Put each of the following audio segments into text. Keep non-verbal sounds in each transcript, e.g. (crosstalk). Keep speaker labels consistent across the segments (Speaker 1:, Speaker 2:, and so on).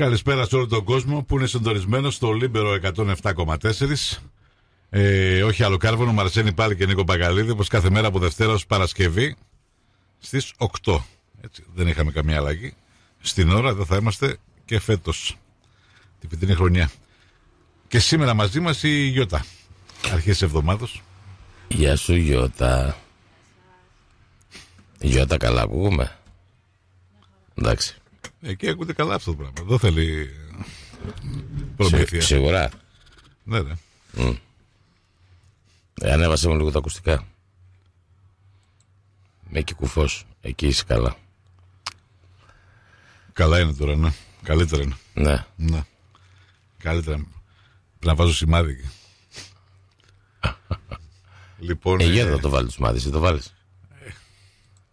Speaker 1: Καλησπέρα σε όλο τον κόσμο που είναι συντονισμένος στο Λίμπερο 107,4. Ε, όχι άλλο κάρβονο, Μαρσένη πάλι και Νίκο Παγκαλίδη, όπως κάθε μέρα από Δευτέρα ως Παρασκευή στις 8. δεν είχαμε καμία αλλαγή. Στην ώρα δεν θα είμαστε και φέτος. την πιτρινή χρονιά. Και σήμερα μαζί μας η Γιώτα, αρχές εβδομάδος.
Speaker 2: Γεια σου Γιώτα. Γιώτα καλά ακούγουμε. Εντάξει.
Speaker 1: Εκεί ακούτε καλά αυτό το πράγμα.
Speaker 2: Δεν θέλει προμήθεια. Σίγουρα. Ναι, ναι. Mm. Ε, ανέβασε μου λίγο τα ακουστικά.
Speaker 1: Με εκεί κουφός. Εκεί είσαι καλά. Καλά είναι τώρα, ναι. Καλύτερα είναι.
Speaker 2: Ναι. ναι.
Speaker 1: Καλύτερα. Πρέπει να βάζω σημάδι. (laughs) λοιπόν. Ε, ε... θα το βάλεις το σημάδι, το βάλεις. Ε.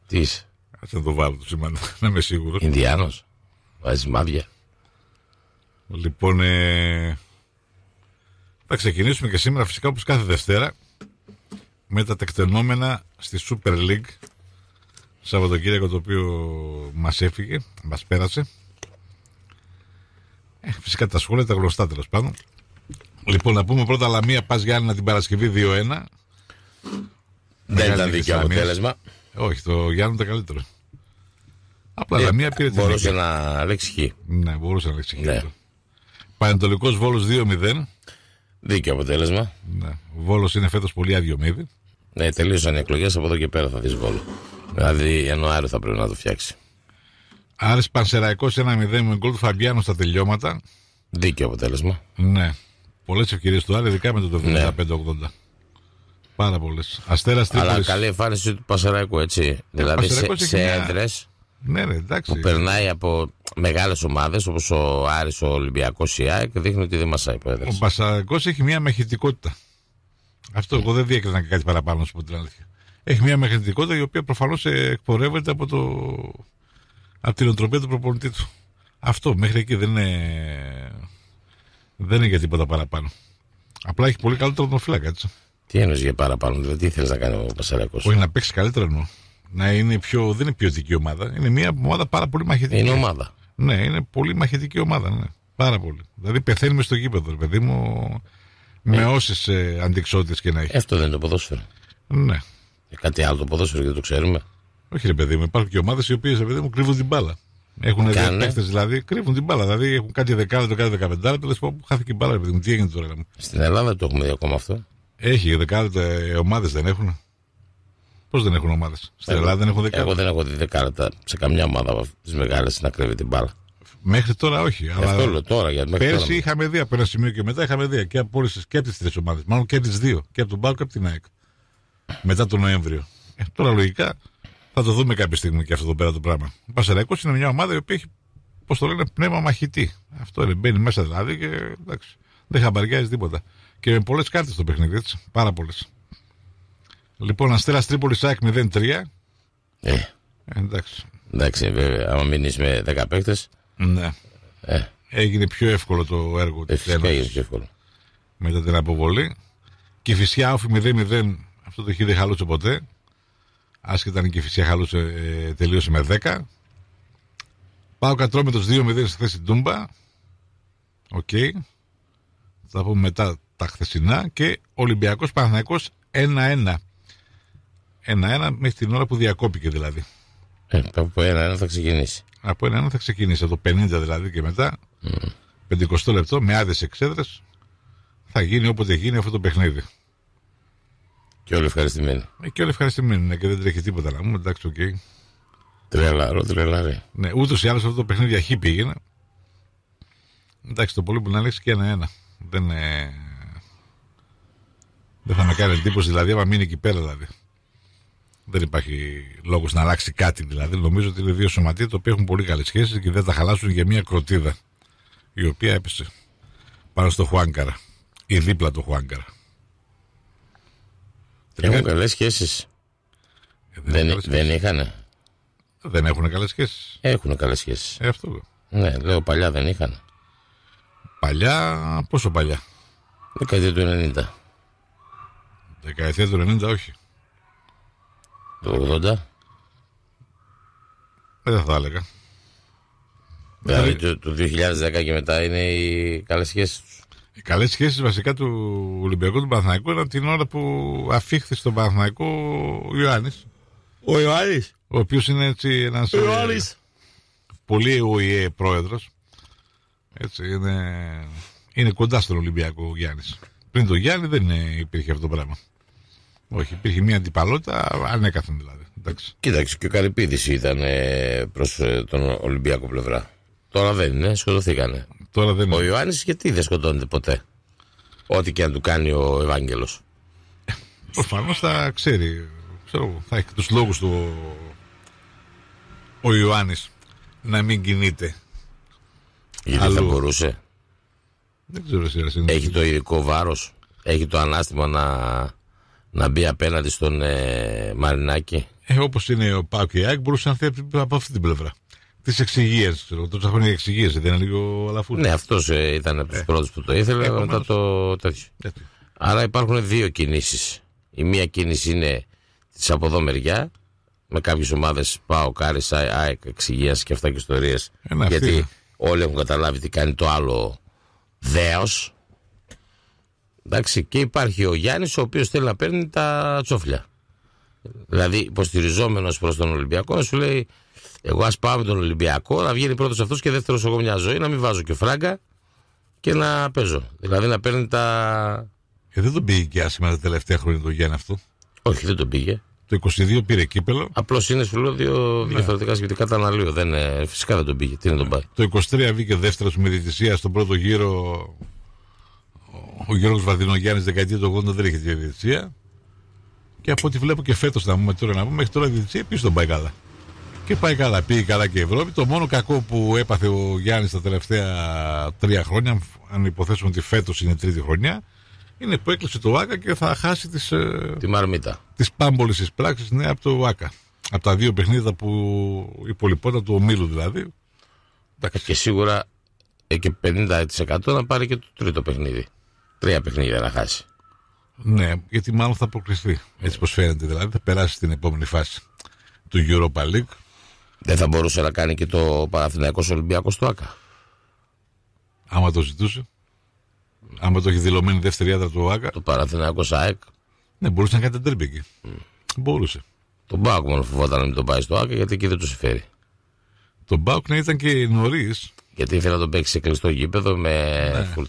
Speaker 1: Τι είσαι. Ας δεν το βάλω το σημάδι, (laughs) να είμαι σίγουρος. Ινδιάνος Βάζει μάδια. Λοιπόν, ε, θα ξεκινήσουμε και σήμερα φυσικά όπως κάθε Δευτέρα με τα τεκτενόμενα στη Super League Σαββατοκύριακο το οποίο μας έφυγε, μας πέρασε. Ε, φυσικά τα σχόλια τα γνωστά τέλος πάντων. Λοιπόν, να πούμε πρώτα Λαμία Πας Γιάννη την Παρασκευή 2-1. Δεν ήταν δίκαιο αποτέλεσμα. Ε, όχι, το Γιάννη ήταν καλύτερο. Απλά ε, μία πήρε τη Μπορούσε να λεξιχεί. Ναι, μπορούσε να λεξιχεί. Ναι. Πανετολικός Βόλος 2-0. Δίκαιο αποτέλεσμα. Ναι. Βόλος είναι φέτος πολύ μύδι. Ναι, τελείωσαν οι εκλογές.
Speaker 2: Από εδώ και πέρα θα δεις Βόλο. Δηλαδή Ιανουάριο θα πρέπει να το φτιάξει.
Speaker 1: Άρης Πανσεραϊκός 1-0 με γκολ του Φαμπιάνο στα τελειώματα.
Speaker 2: Δίκαιο αποτέλεσμα. Ναι.
Speaker 1: Πολλές ευκαιρίες του Άρη, ειδικά με το 75-80. Ναι. Πάρα πολλές. Αστέρας Αλλά καλή
Speaker 2: εμφάνιση του Πασεραϊκού, έτσι. Ε, δηλαδή σε, σε έδρε. Ναι, ναι, εντάξει. Που περνάει από μεγάλες ομάδες όπως ο Άρης, ο Ολυμπιακός, η ΑΕΚ, δείχνει ότι δεν μας αϊπέδευε. Ο
Speaker 1: Μπασαρικό έχει μια μαχητικότητα Αυτό ναι. εγώ δεν διέκρινα κάτι παραπάνω, να την αλήθεια. Έχει μια μαχητικότητα η οποία προφανώς εκπορεύεται από, το... από την οτροπία του προπονητή του. Αυτό μέχρι εκεί δεν είναι, δεν είναι για τίποτα παραπάνω. Απλά έχει πολύ καλύτερο τον φύλακα,
Speaker 2: Τι εννοείς για παραπάνω, δηλαδή τι θέλεις να κάνει ο Πασαρακό. Όχι
Speaker 1: να παίξει καλύτερο. εννοώ να είναι πιο. Δεν είναι ποιοτική ομάδα. Είναι μια ομάδα πάρα πολύ μαχητική. Είναι ομάδα. Ναι, είναι πολύ μαχητική ομάδα. Ναι. Πάρα πολύ. Δηλαδή πεθαίνουμε στο γήπεδο, παιδί μου. Ναι. Με όσες ε, αντικσότητες και να έχει. Αυτό δεν είναι το ποδόσφαιρο. Ναι. Ε, κάτι άλλο το ποδόσφαιρο γιατί το ξέρουμε. Όχι, ρε παιδί μου, υπάρχουν και ομάδες οι οποίες παιδί μου κρύβουν την μπάλα. Έχουν διαπέκτε δηλαδή, κρύβουν την μπάλα. Δηλαδή έχουν κάτι δεκαδε κάτι δεκαπεντάρε. Τέλο πω χάθηκε η μπάλα, παιδί μου, τι έγινε τώρα. Στην Ελλάδα το έχουμε δει ακόμα αυτό. Έχει, δεκάδε ομάδες δεν έχουν. Πώς δεν έχουν ομάδες. Στην Ελλάδα δεν έχουν δεκάρτα. Εγώ
Speaker 2: δεν έχω δει δεκάρτα σε καμιά ομάδα από τι μεγάλε να κρύβει
Speaker 1: την μπάλα. Μέχρι τώρα όχι. Αλλά αυτό τώρα. για μέχρι πέρσι τώρα... είχαμε δει από ένα σημείο και μετά είχαμε δει και από όλες και τις τρεις ομάδες. Μάλλον και τις δύο. Και από τον Μπάλκο και από την ΑΕΚ. Μετά τον Νοέμβριο. Ε, τώρα λογικά θα το δούμε κάποια στιγμή και αυτό εδώ πέρα το πράγμα. Ο Πασαραϊκό είναι μια ομάδα η οποία έχει, πώς το λένε, πνεύμα μαχητή. Αυτό είναι. Μπαίνει μέσα δηλαδή και εντάξει, δεν χαμπαριάζει τίποτα. Και με πολλές κάρτες το παιχνίδι, έτσι. Πάρα πολλές. Λοιπόν, Αστέρας Τρίπολης Σάκ 0-3. Ε. Εντάξει.
Speaker 2: Εντάξει, βέβαια, άμα μείνεις με 10
Speaker 1: παίκτες. Ναι. Ε. Έγινε πιο εύκολο το έργο της ε, Φυσικά έγινε πιο εύκολο. Μετά την αποβολή. Και φυσικά όφη 0-0. Αυτό το χείρι δεν χαλούσε ποτέ. Άσχετα αν και η φυσικά χαλούσε, ε, τελείωσε με 10. Πάω κατρόμητο 2-0 στη θέση Ντούμπα. Οκ. Okay. Θα πούμε μετά τα χθεσινά. Και Ολυμπιακός Παναθηναϊκός 1-1. Ένα-ένα μέχρι την ώρα που διακόπηκε δηλαδή. Ε, από ένα-ένα θα ξεκινήσει. Από ένα-ένα θα ξεκινήσει. Από το 50 δηλαδή και μετά, mm. 50 λεπτό, με άδειες εξέδρες, θα γίνει όποτε γίνει αυτό το παιχνίδι. Και όλοι ευχαριστημένοι. Ε, και όλοι ευχαριστημένοι, ναι, και δεν τρέχει τίποτα να πούμε. Εντάξει, οκ. Okay. Τρελαρό, τρελαρέ. Ναι, ούτως ή άλλως αυτό το παιχνίδι αρχή πήγαινε. Εντάξει, το πολύ που να λέξει και ένα-ένα. Δεν, ε... δεν θα με κάνει εντύπωση, δηλαδή, άμα μείνει εκεί πέρα, δηλαδή. Δεν υπάρχει λόγος να αλλάξει κάτι δηλαδή. Νομίζω ότι είναι δύο σωματεία τα οποία έχουν πολύ καλές σχέσεις και δεν τα χαλάσουν για μια κροτίδα η οποία έπεσε πάνω στο Χουάνκαρα ή δίπλα του Χουάνκαρα. Έχουν καλές σχέσεις.
Speaker 2: Ε, δεν, δεν, δεν είχαν. Δεν έχουν καλές σχέσεις. Έχουν καλές σχέσεις. Ε, Ναι, λέω παλιά δεν είχαν. Παλιά, πόσο παλιά.
Speaker 1: Δεκαετία του 90. Δεκαετία του 90, όχι. Το 80. Ε, δεν θα έλεγα. Δηλαδή
Speaker 2: ε, το, 2010 και μετά είναι οι καλές σχέσεις τους.
Speaker 1: Οι καλές σχέσεις βασικά του Ολυμπιακού του Παναθναϊκού ήταν την ώρα που αφήχθη στον Παναθναϊκό ο Ιωάννης. Ο Ιωάννης. Ο οποίος είναι έτσι ένας. Ο ε, Ιωάννης. Πολύ ΟΗΕ πρόεδρος. Έτσι είναι. Είναι κοντά στον Ολυμπιακό ο Γιάννης. Πριν τον Γιάννη δεν υπήρχε αυτό το πράγμα. Όχι, υπήρχε μια αντιπαλότητα ανέκαθεν δηλαδή.
Speaker 2: Εντάξει. Κοίταξε, και ο Καρυπίδης ήταν ε, προς ε, τον Ολυμπιακό πλευρά. Τώρα δεν είναι, σκοτωθήκανε. Τώρα δεν είναι. Ο Ιωάννης γιατί δεν σκοτώνεται ποτέ. Ό,τι και αν του κάνει ο Ευάγγελος.
Speaker 1: Προφανώς θα ξέρει. Ξέρω, θα έχει τους λόγους του λόγου του ο Ιωάννης να μην κινείται. Γιατί Αλλού. θα
Speaker 2: μπορούσε. Δεν ξέρω, Έχει το ειδικό βάρος. Έχει το ανάστημα να να μπει απέναντι στον ε, Μαρινάκη.
Speaker 1: Ε, όπως είναι ο Πάκ και η Άκ, μπορούσε να έρθει από αυτή την πλευρά. Τις εξηγίες, τόσα χρόνια εξηγίες, δεν είναι λίγο αλαφού. Ναι, αυτός
Speaker 2: ε, ήταν από τους ε. πρώτους που το ήθελε, ε, μετά το τέτοιο. Άρα υπάρχουν δύο κινήσεις. Η μία κίνηση είναι της από εδώ μεριά, με κάποιες ομάδες πάω Κάρι, ΑΕΚ, εξηγίας και αυτά και ιστορίες. Ε, ναι, Γιατί όλοι έχουν καταλάβει τι κάνει το άλλο δέος. Εντάξει, και υπάρχει ο Γιάννης, ο οποίος θέλει να παίρνει τα τσόφλια. Δηλαδή, υποστηριζόμενος προς τον Ολυμπιακό, να σου λέει: Εγώ ας πάω με τον Ολυμπιακό, να βγαίνει πρώτος αυτός και δεύτερος εγώ μια ζωή, να μην βάζω και φράγκα και να παίζω. Δηλαδή να παίρνει
Speaker 1: τα. Και ε, δεν τον πήγε και άσχημα τα τελευταία χρόνια το Γιάννη αυτό. Όχι, δεν τον πήγε. Το 22 πήρε κύπελο.
Speaker 2: Απλώς είναι σου λέω δύο ναι. διαφορετικά σχετικά τα Δεν, ε, φυσικά δεν τον πήγε. Τι
Speaker 1: τον πάει. Το 23 βγήκε δεύτερος με διαιτησία στον πρώτο γύρο ο Γιώργος Βαδινογιάννης δεκαετία του 80 δεν είχε τη διευθυνσία και από ό,τι βλέπω και φέτος να πούμε τώρα να πούμε μέχρι τώρα η διευθυνσία επίσης τον πάει καλά και πάει καλά, πήγε καλά και η Ευρώπη το μόνο κακό που έπαθε ο Γιάννης τα τελευταία τρία χρόνια αν υποθέσουμε ότι φέτος είναι τρίτη χρονιά είναι που έκλεισε το ΆΚΑ και θα χάσει τις, ε, τη μαρμίτα. τις πάμπολες της πράξης ναι, από το ΆΚΑ από τα δύο παιχνίδια που υπολοιπόταν του ομίλου δηλαδή
Speaker 2: και σίγουρα ε, και 50% να πάρει και το τρίτο παιχνίδι. Τρία παιχνίδια να χάσει.
Speaker 1: Ναι, γιατί μάλλον θα αποκριθεί. Έτσι πως φαίνεται δηλαδή, θα περάσει στην επόμενη φάση του Europa League. Δεν θα μπορούσε να κάνει και το Παραθυναϊκό Ολυμπιακός στο ΑΚΑ. Άμα το ζητούσε. Άμα το έχει δηλωμένη δεύτερη άδρα του ΑΚΑ. Το Παναθηναϊκός ΑΕΚ. Ναι, μπορούσε να κάνει την τρίμπη εκεί. Mm. Μπορούσε.
Speaker 2: Τον Μπάουκ μόνο φοβόταν να μην τον πάει στο ΑΚΑ γιατί εκεί δεν τους συμφέρει. Τον Μπάουκ να ήταν και νωρίς. Γιατί ήθελα να τον παίξει σε κλειστό γήπεδο με ναι.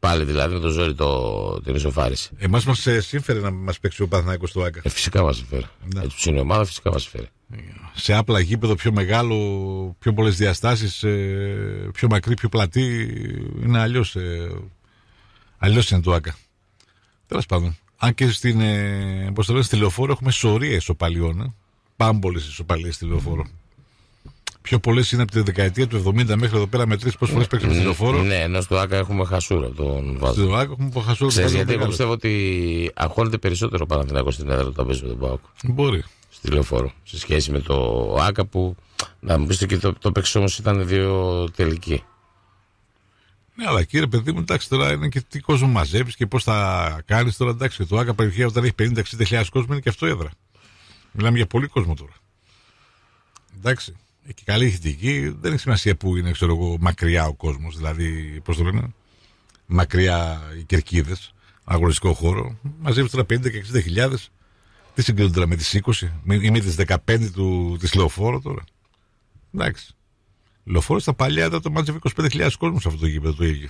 Speaker 2: Πάλι δηλαδή με το ζόρι το, την ισοφάριση.
Speaker 1: Εμάς μας ε, σύμφερε να μας παίξει ο Παθηνάκο του Άκα. Ε, φυσικά μας συμφέρει. Ναι. Έτσι ε, είναι ομάδα, φυσικά μας συμφέρει. Σε απλά γήπεδο πιο μεγάλο, πιο πολλές διαστάσεις, ε, πιο μακρύ, πιο πλατή. Είναι αλλιώς. Αλλιώς είναι το Άκα. Τέλος πάντων. Αν και στην, ε, στη λεωφόρο έχουμε σωρίες ισοπαλιών. Ε. Πάμπολες ισοπαλίες στη λεωφόρο πιο πολλές είναι από τη δεκαετία του 70 μέχρι εδώ πέρα με τρεις πόσες φορές παίξαμε στο φόρο.
Speaker 2: Ναι, ενώ στο ΑΚΑ έχουμε χασούρα τον βάζο. Στο ΑΚΑ έχουμε χασούρα τον Γιατί εγώ πιστεύω ότι αγχώνεται περισσότερο την στην έδρα του παίζει με τον Πάοκ. Μπορεί. Στη λεωφόρο. Σε σχέση με το ΑΚΑ που. Να μου πείτε και το, το παίξι όμως ήταν δύο τελικοί.
Speaker 1: Ναι, αλλά κύριε παιδί μου, εντάξει τώρα είναι και τι κόσμο μαζεύει και πώς θα κάνεις τώρα. Εντάξει, το ΑΚΑ περιοχή όταν έχει 50-60 κόσμο είναι και αυτό έδρα. Μιλάμε για πολύ κόσμο τώρα. Εντάξει. Ε, και καλή ηθική, δεν έχει σημασία που είναι ξέρω εγώ, μακριά ο κόσμος. Δηλαδή, πώς το λένε, μακριά οι κερκίδες, αγροτικό χώρο. Μαζεύει τώρα 50 και 60 χιλιάδες. Τι συγκρίνουν τώρα με τις 20 ή με τις 15 του, της λεωφόρο τώρα. Εντάξει. Λεωφόρος στα παλιά ήταν το μάζευε 25.000 κόσμο αυτό το γήπεδο του ίδιο.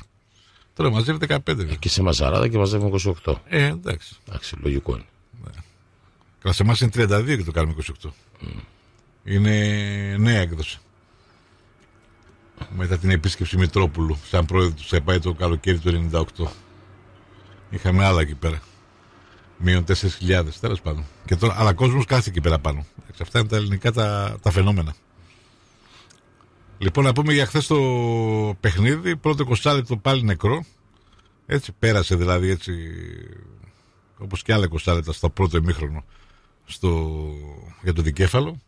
Speaker 1: Τώρα μαζεύει 15. Ε, και σε μαζαράδα και μαζεύει 28. Ε, εντάξει. Εντάξει, λογικό είναι. Ναι. είναι 32 και το κάνουμε 28. Είναι νέα έκδοση. Μετά την επίσκεψη Μητρόπουλου, σαν πρόεδρο του πάει το καλοκαίρι του 98. Είχαμε άλλα εκεί πέρα. Μείον 4.000, τέλος πάντων. Και τώρα, αλλά κόσμος κάθεται εκεί πέρα πάνω. Αυτά είναι τα ελληνικά τα, τα φαινόμενα. Λοιπόν, να πούμε για χθες το παιχνίδι. Πρώτο 20 πάλι νεκρό. Έτσι πέρασε δηλαδή έτσι όπως και άλλα 20 στο πρώτο ημίχρονο στο... για το δικέφαλο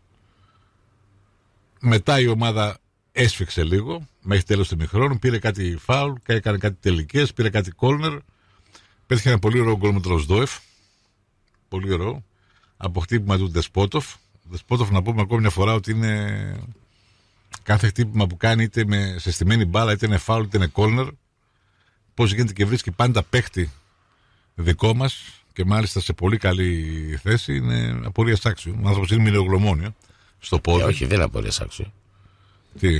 Speaker 1: μετά η ομάδα έσφιξε λίγο μέχρι τέλος του μηχρόνου. Πήρε κάτι φάουλ, έκανε κάτι τελικές, πήρε κάτι κόλνερ. Πέτυχε ένα πολύ ωραίο γκολ με τον Ροσδόεφ. Πολύ ωραίο. Από χτύπημα του Δεσπότοφ. Δεσπότοφ να πούμε ακόμη μια φορά ότι είναι κάθε χτύπημα που κάνει είτε με στημένη μπάλα, είτε είναι φάουλ, είτε είναι κόλνερ. Πώς γίνεται και βρίσκει πάντα παίχτη δικό μας και μάλιστα σε πολύ καλή θέση είναι απορία τάξη. Ο άνθρωπος είναι στο ε, πόδι. Ε, όχι, δεν είναι άξιο. Τι.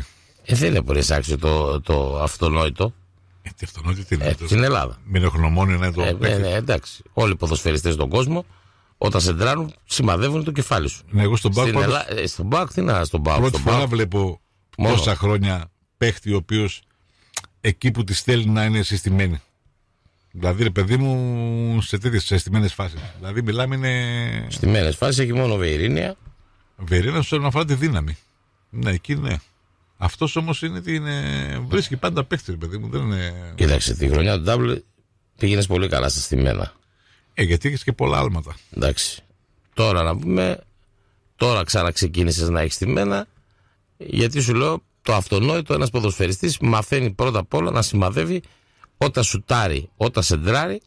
Speaker 2: Ε, δεν είναι άξιο το, το αυτονόητο.
Speaker 1: Ε, τι αυτονόητο τι είναι. Ε, στην Ελλάδα.
Speaker 2: Μην έχουν είναι το. Ε, ναι, ναι, εντάξει. Όλοι οι ποδοσφαιριστές στον κόσμο όταν σε τράνουν, σημαδεύουν το κεφάλι σου. Ναι, εγώ στον Μπακ. Στην Ελλάδα ε, Στον τι να, στον Μπακ. Πρώτη φορά βλέπω μόνο. τόσα
Speaker 1: χρόνια παίχτη ο οποίος εκεί που τη θέλει να είναι συστημένη. Δηλαδή, ρε παιδί μου, σε τέτοιες αισθημένε φάσεις. Δηλαδή, μιλάμε είναι. Στημένε φάσεις έχει μόνο Βεϊρίνια. Βερίνα να αφορά τη δύναμη. Ναι, εκεί ναι. Αυτός όμως είναι, είναι. βρίσκει πάντα παίχτη, παιδί μου. Δεν είναι...
Speaker 2: Κοίταξε, τη χρονιά του Νταμπλ πήγαινες πολύ καλά στα στημένα.
Speaker 1: Ε, γιατί είχε και πολλά άλματα.
Speaker 2: Εντάξει. Τώρα να πούμε, τώρα ξαναξεκίνησε να έχεις στημένα, γιατί σου λέω το αυτονόητο ένας ποδοσφαιριστής μαθαίνει πρώτα απ' όλα να σημαδεύει όταν σουτάρει, όταν σεντράρει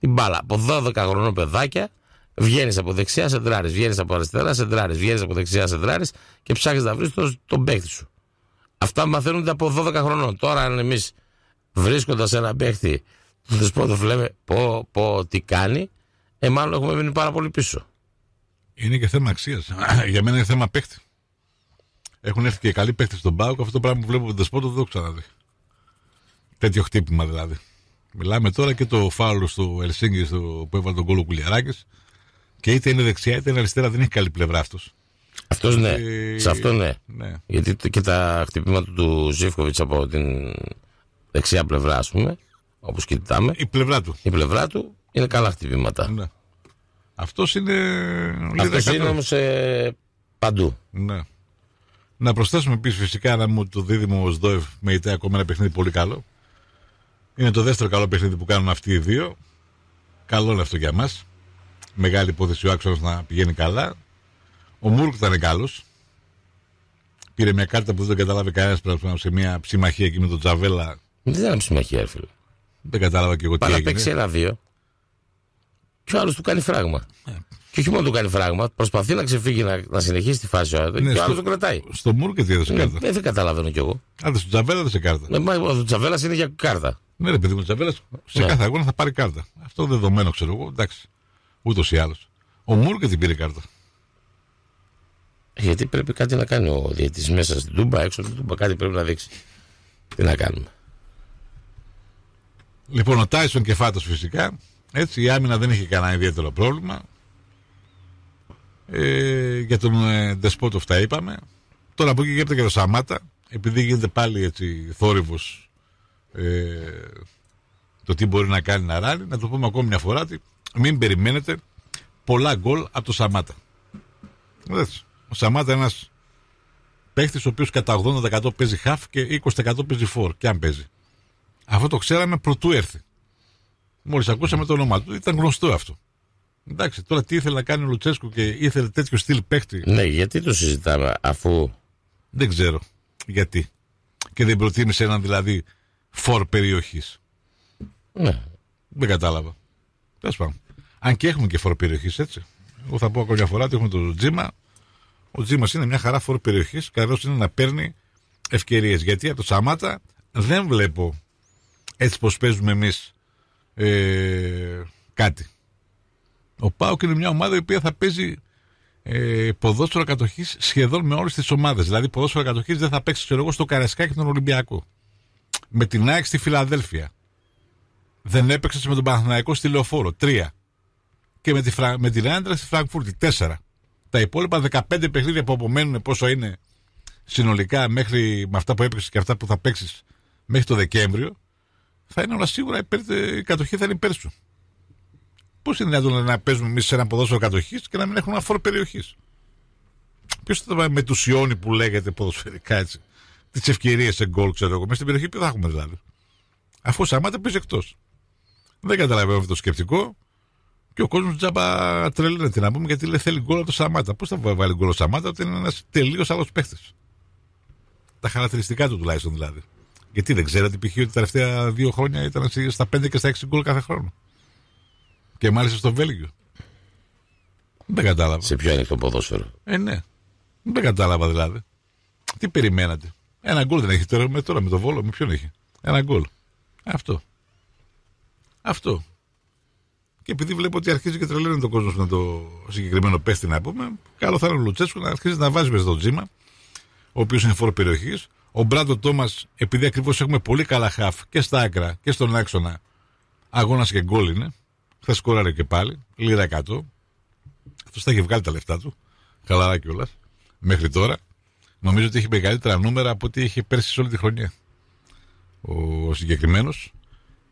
Speaker 2: την μπάλα. Από 12 χρονών παιδάκια Βγαίνεις από δεξιά, σεντράρει. Βγαίνεις από αριστερά, σε σεντράρει. Βγαίνεις από δεξιά, σεντράρει και ψάχνεις να βρεις τον, τον παίκτη σου. Αυτά μαθαίνονται από 12 χρονών. Τώρα, αν εμείς βρίσκοντας ένα παίκτη, του πρώτο λέμε πω, πω, τι κάνει, ε, μάλλον έχουμε μείνει πάρα πολύ πίσω.
Speaker 1: Είναι και θέμα αξίας. (clears throat) Για μένα είναι θέμα παίκτη. Έχουν έρθει και καλοί παίκτες στον Πάουκ. Αυτό το πράγμα που βλέπω τον δεν το ξαναδεί. Τέτοιο χτύπημα δηλαδή. Μιλάμε τώρα και το φάουλο στο Ελσίνγκη που έβαλε τον κόλλο Κουλιαράκης και είτε είναι δεξιά είτε είναι αριστερά, δεν έχει καλή πλευρά αυτός.
Speaker 2: Αυτός ναι. Σε αυτό ναι. ναι. Γιατί και τα χτυπήματα του Ζήφκοβιτ από την δεξιά πλευρά, ας πούμε, όπως κοιτάμε. Η πλευρά του. Η πλευρά του
Speaker 1: είναι καλά χτυπήματα. Ναι. Αυτός είναι. Αυτό είναι όμως
Speaker 2: ε,
Speaker 1: παντού. Ναι. Να προσθέσουμε επίσης φυσικά να μου το δίδυμο ο Σδόεφ με ητέ ακόμα ένα παιχνίδι πολύ καλό. Είναι το δεύτερο καλό παιχνίδι που κάνουν αυτοί οι δύο. Καλό είναι αυτό για μας μεγάλη υπόθεση ο άξονας να πηγαίνει καλά. Ο Μούρκ ήταν καλός. Πήρε μια κάρτα που δεν κατάλαβε κανένα πριν σε μια συμμαχία εκεί με τον Τζαβέλα. Δεν ήταν συμμαχία, έφυγε. Δεν κατάλαβα και εγώ τι έγινε. Παραπέξει
Speaker 2: ένα-δύο. Και ο άλλος του κάνει φράγμα. Ε. Και όχι μόνο του κάνει φράγμα, προσπαθεί να ξεφύγει να, να συνεχίσει τη φάση ο ναι, και ο άλλος τον κρατάει. Στο Μούρκ τι έδωσε ναι, κάρτα. Ναι, δεν καταλαβαίνω κι εγώ.
Speaker 1: Άντε, στον Τζαβέλα δεν σε κάρτα. Ναι, μα, ο Τζαβέλας είναι για κάρτα. Ναι, ρε παιδί μου, Τζαβέλας σε ναι. κάθε αγώνα θα πάρει κάρτα. Αυτό δεδομένο ξέρω εγώ, εντάξει. Ούτως ή άλλως. Ο και την πήρε κάρτα.
Speaker 2: Ε, γιατί πρέπει κάτι να κάνει ο διαιτητής μέσα στην Τούμπα, έξω από την Τούμπα, κάτι πρέπει να δείξει. Τι να κάνουμε.
Speaker 1: Λοιπόν, ο Τάισον και Φάτος φυσικά. Έτσι, η άμυνα δεν είχε κανένα ιδιαίτερο πρόβλημα. Ε, για τον ε, Ντεσπότοφ τα είπαμε. Τώρα που εκεί γίνεται και το Σαμάτα. Επειδή γίνεται πάλι έτσι θόρυβος ε, το τι μπορεί να κάνει να ράλει, να το πούμε ακόμη μια φορά ότι μην περιμένετε πολλά γκολ από το Σαμάτα. Ο Σαμάτα είναι ένας παίχτης ο οποίος κατά 80% παίζει half και 20% παίζει four Και αν παίζει. Αυτό το ξέραμε πρωτού έρθει. Μόλις ακούσαμε το όνομά του, ήταν γνωστό αυτό. Εντάξει, τώρα τι ήθελε να κάνει ο Λουτσέσκου και ήθελε τέτοιο στυλ παίχτη. Ναι,
Speaker 2: γιατί το συζητάμε, αφού.
Speaker 1: Δεν ξέρω γιατί. Και δεν προτίμησε έναν δηλαδή φορ περιοχής. Ναι. Δεν κατάλαβα. Τέλο πάντων. Αν και έχουμε και φορο περιοχή, έτσι. Εγώ θα πω ακόμη μια φορά ότι έχουμε το Τζίμα. Ο Τζίμας είναι μια χαρά φόρ περιοχή. Καλός είναι να παίρνει ευκαιρίες. Γιατί από το Σαμάτα δεν βλέπω έτσι πως παίζουμε εμείς ε, κάτι. Ο Πάοκ είναι μια ομάδα η οποία θα παίζει ε, ποδόσφαιρο κατοχής σχεδόν με όλες τις ομάδες. Δηλαδή, ποδόσφαιρο κατοχής δεν θα παίξει ξέρω εγώ, στο Καρασκάκι τον Ολυμπιακό. Με την ΑΕΚ στη Φιλαδέλφια. Δεν έπαιξε με τον Παναθηναϊκό στη Λεωφόρο. Τρία και με τη, Άντρα στη Φραγκφούρτη. 4. Τα υπόλοιπα 15 παιχνίδια που απομένουν, πόσο είναι συνολικά μέχρι με αυτά που έπαιξες και αυτά που θα παίξεις μέχρι το Δεκέμβριο, θα είναι όλα σίγουρα ε, η κατοχή θα είναι υπέρ σου. Πώς είναι δυνατόν να παίζουμε εμείς σε ένα ποδόσφαιρο κατοχής και να μην έχουμε ένα περιοχής. Ποιος θα το με Ιόνι που λέγεται ποδοσφαιρικά έτσι. Τις ευκαιρίες σε γκολ, ξέρω εγώ. Μέσα στην περιοχή που θα έχουμε δηλαδή. Αφού Σαμάτα πει εκτός. Δεν καταλαβαίνω αυτό το σκεπτικό. Και ο κόσμος τζάμπα τρελαίνεται να πούμε γιατί λέει θέλει γκολ από το Σαμάτα. Πώς θα βάλει γκολ ο Σαμάτα όταν είναι ένας τελείως άλλος παίχτης. Τα χαρακτηριστικά του τουλάχιστον δηλαδή. Γιατί δεν ξέρατε π.χ. ότι τα τελευταία δύο χρόνια ήταν στα 5 και στα 6 γκολ κάθε χρόνο. Και μάλιστα στο Βέλγιο. Δεν κατάλαβα. Σε ποιο είναι το ποδόσφαιρο. Ε, ναι. Δεν κατάλαβα δηλαδή. Τι περιμένατε. Ένα γκολ δεν έχει τώρα με, τώρα με το βόλο. Με ποιον έχει. Ένα γκολ. Αυτό. Αυτό. Και επειδή βλέπω ότι αρχίζει και τρελαίνει τον κόσμος με το συγκεκριμένο πέστη να πούμε, καλό θα είναι ο Λουτσέσκου να αρχίζει να βάζει μέσα το τζίμα, ο οποίος είναι φόρο περιοχής. Ο Μπράντο Τόμας, επειδή ακριβώς έχουμε πολύ καλά χαφ και στα άκρα και στον άξονα, αγώνας και γκολ είναι. Θα σκόραρε και πάλι, λίρα 100. Αυτός θα έχει βγάλει τα λεφτά του, χαλαρά κιόλας, μέχρι τώρα. Νομίζω ότι έχει μεγαλύτερα νούμερα από ό,τι είχε πέρσι σε όλη τη χρονιά. Ο συγκεκριμένος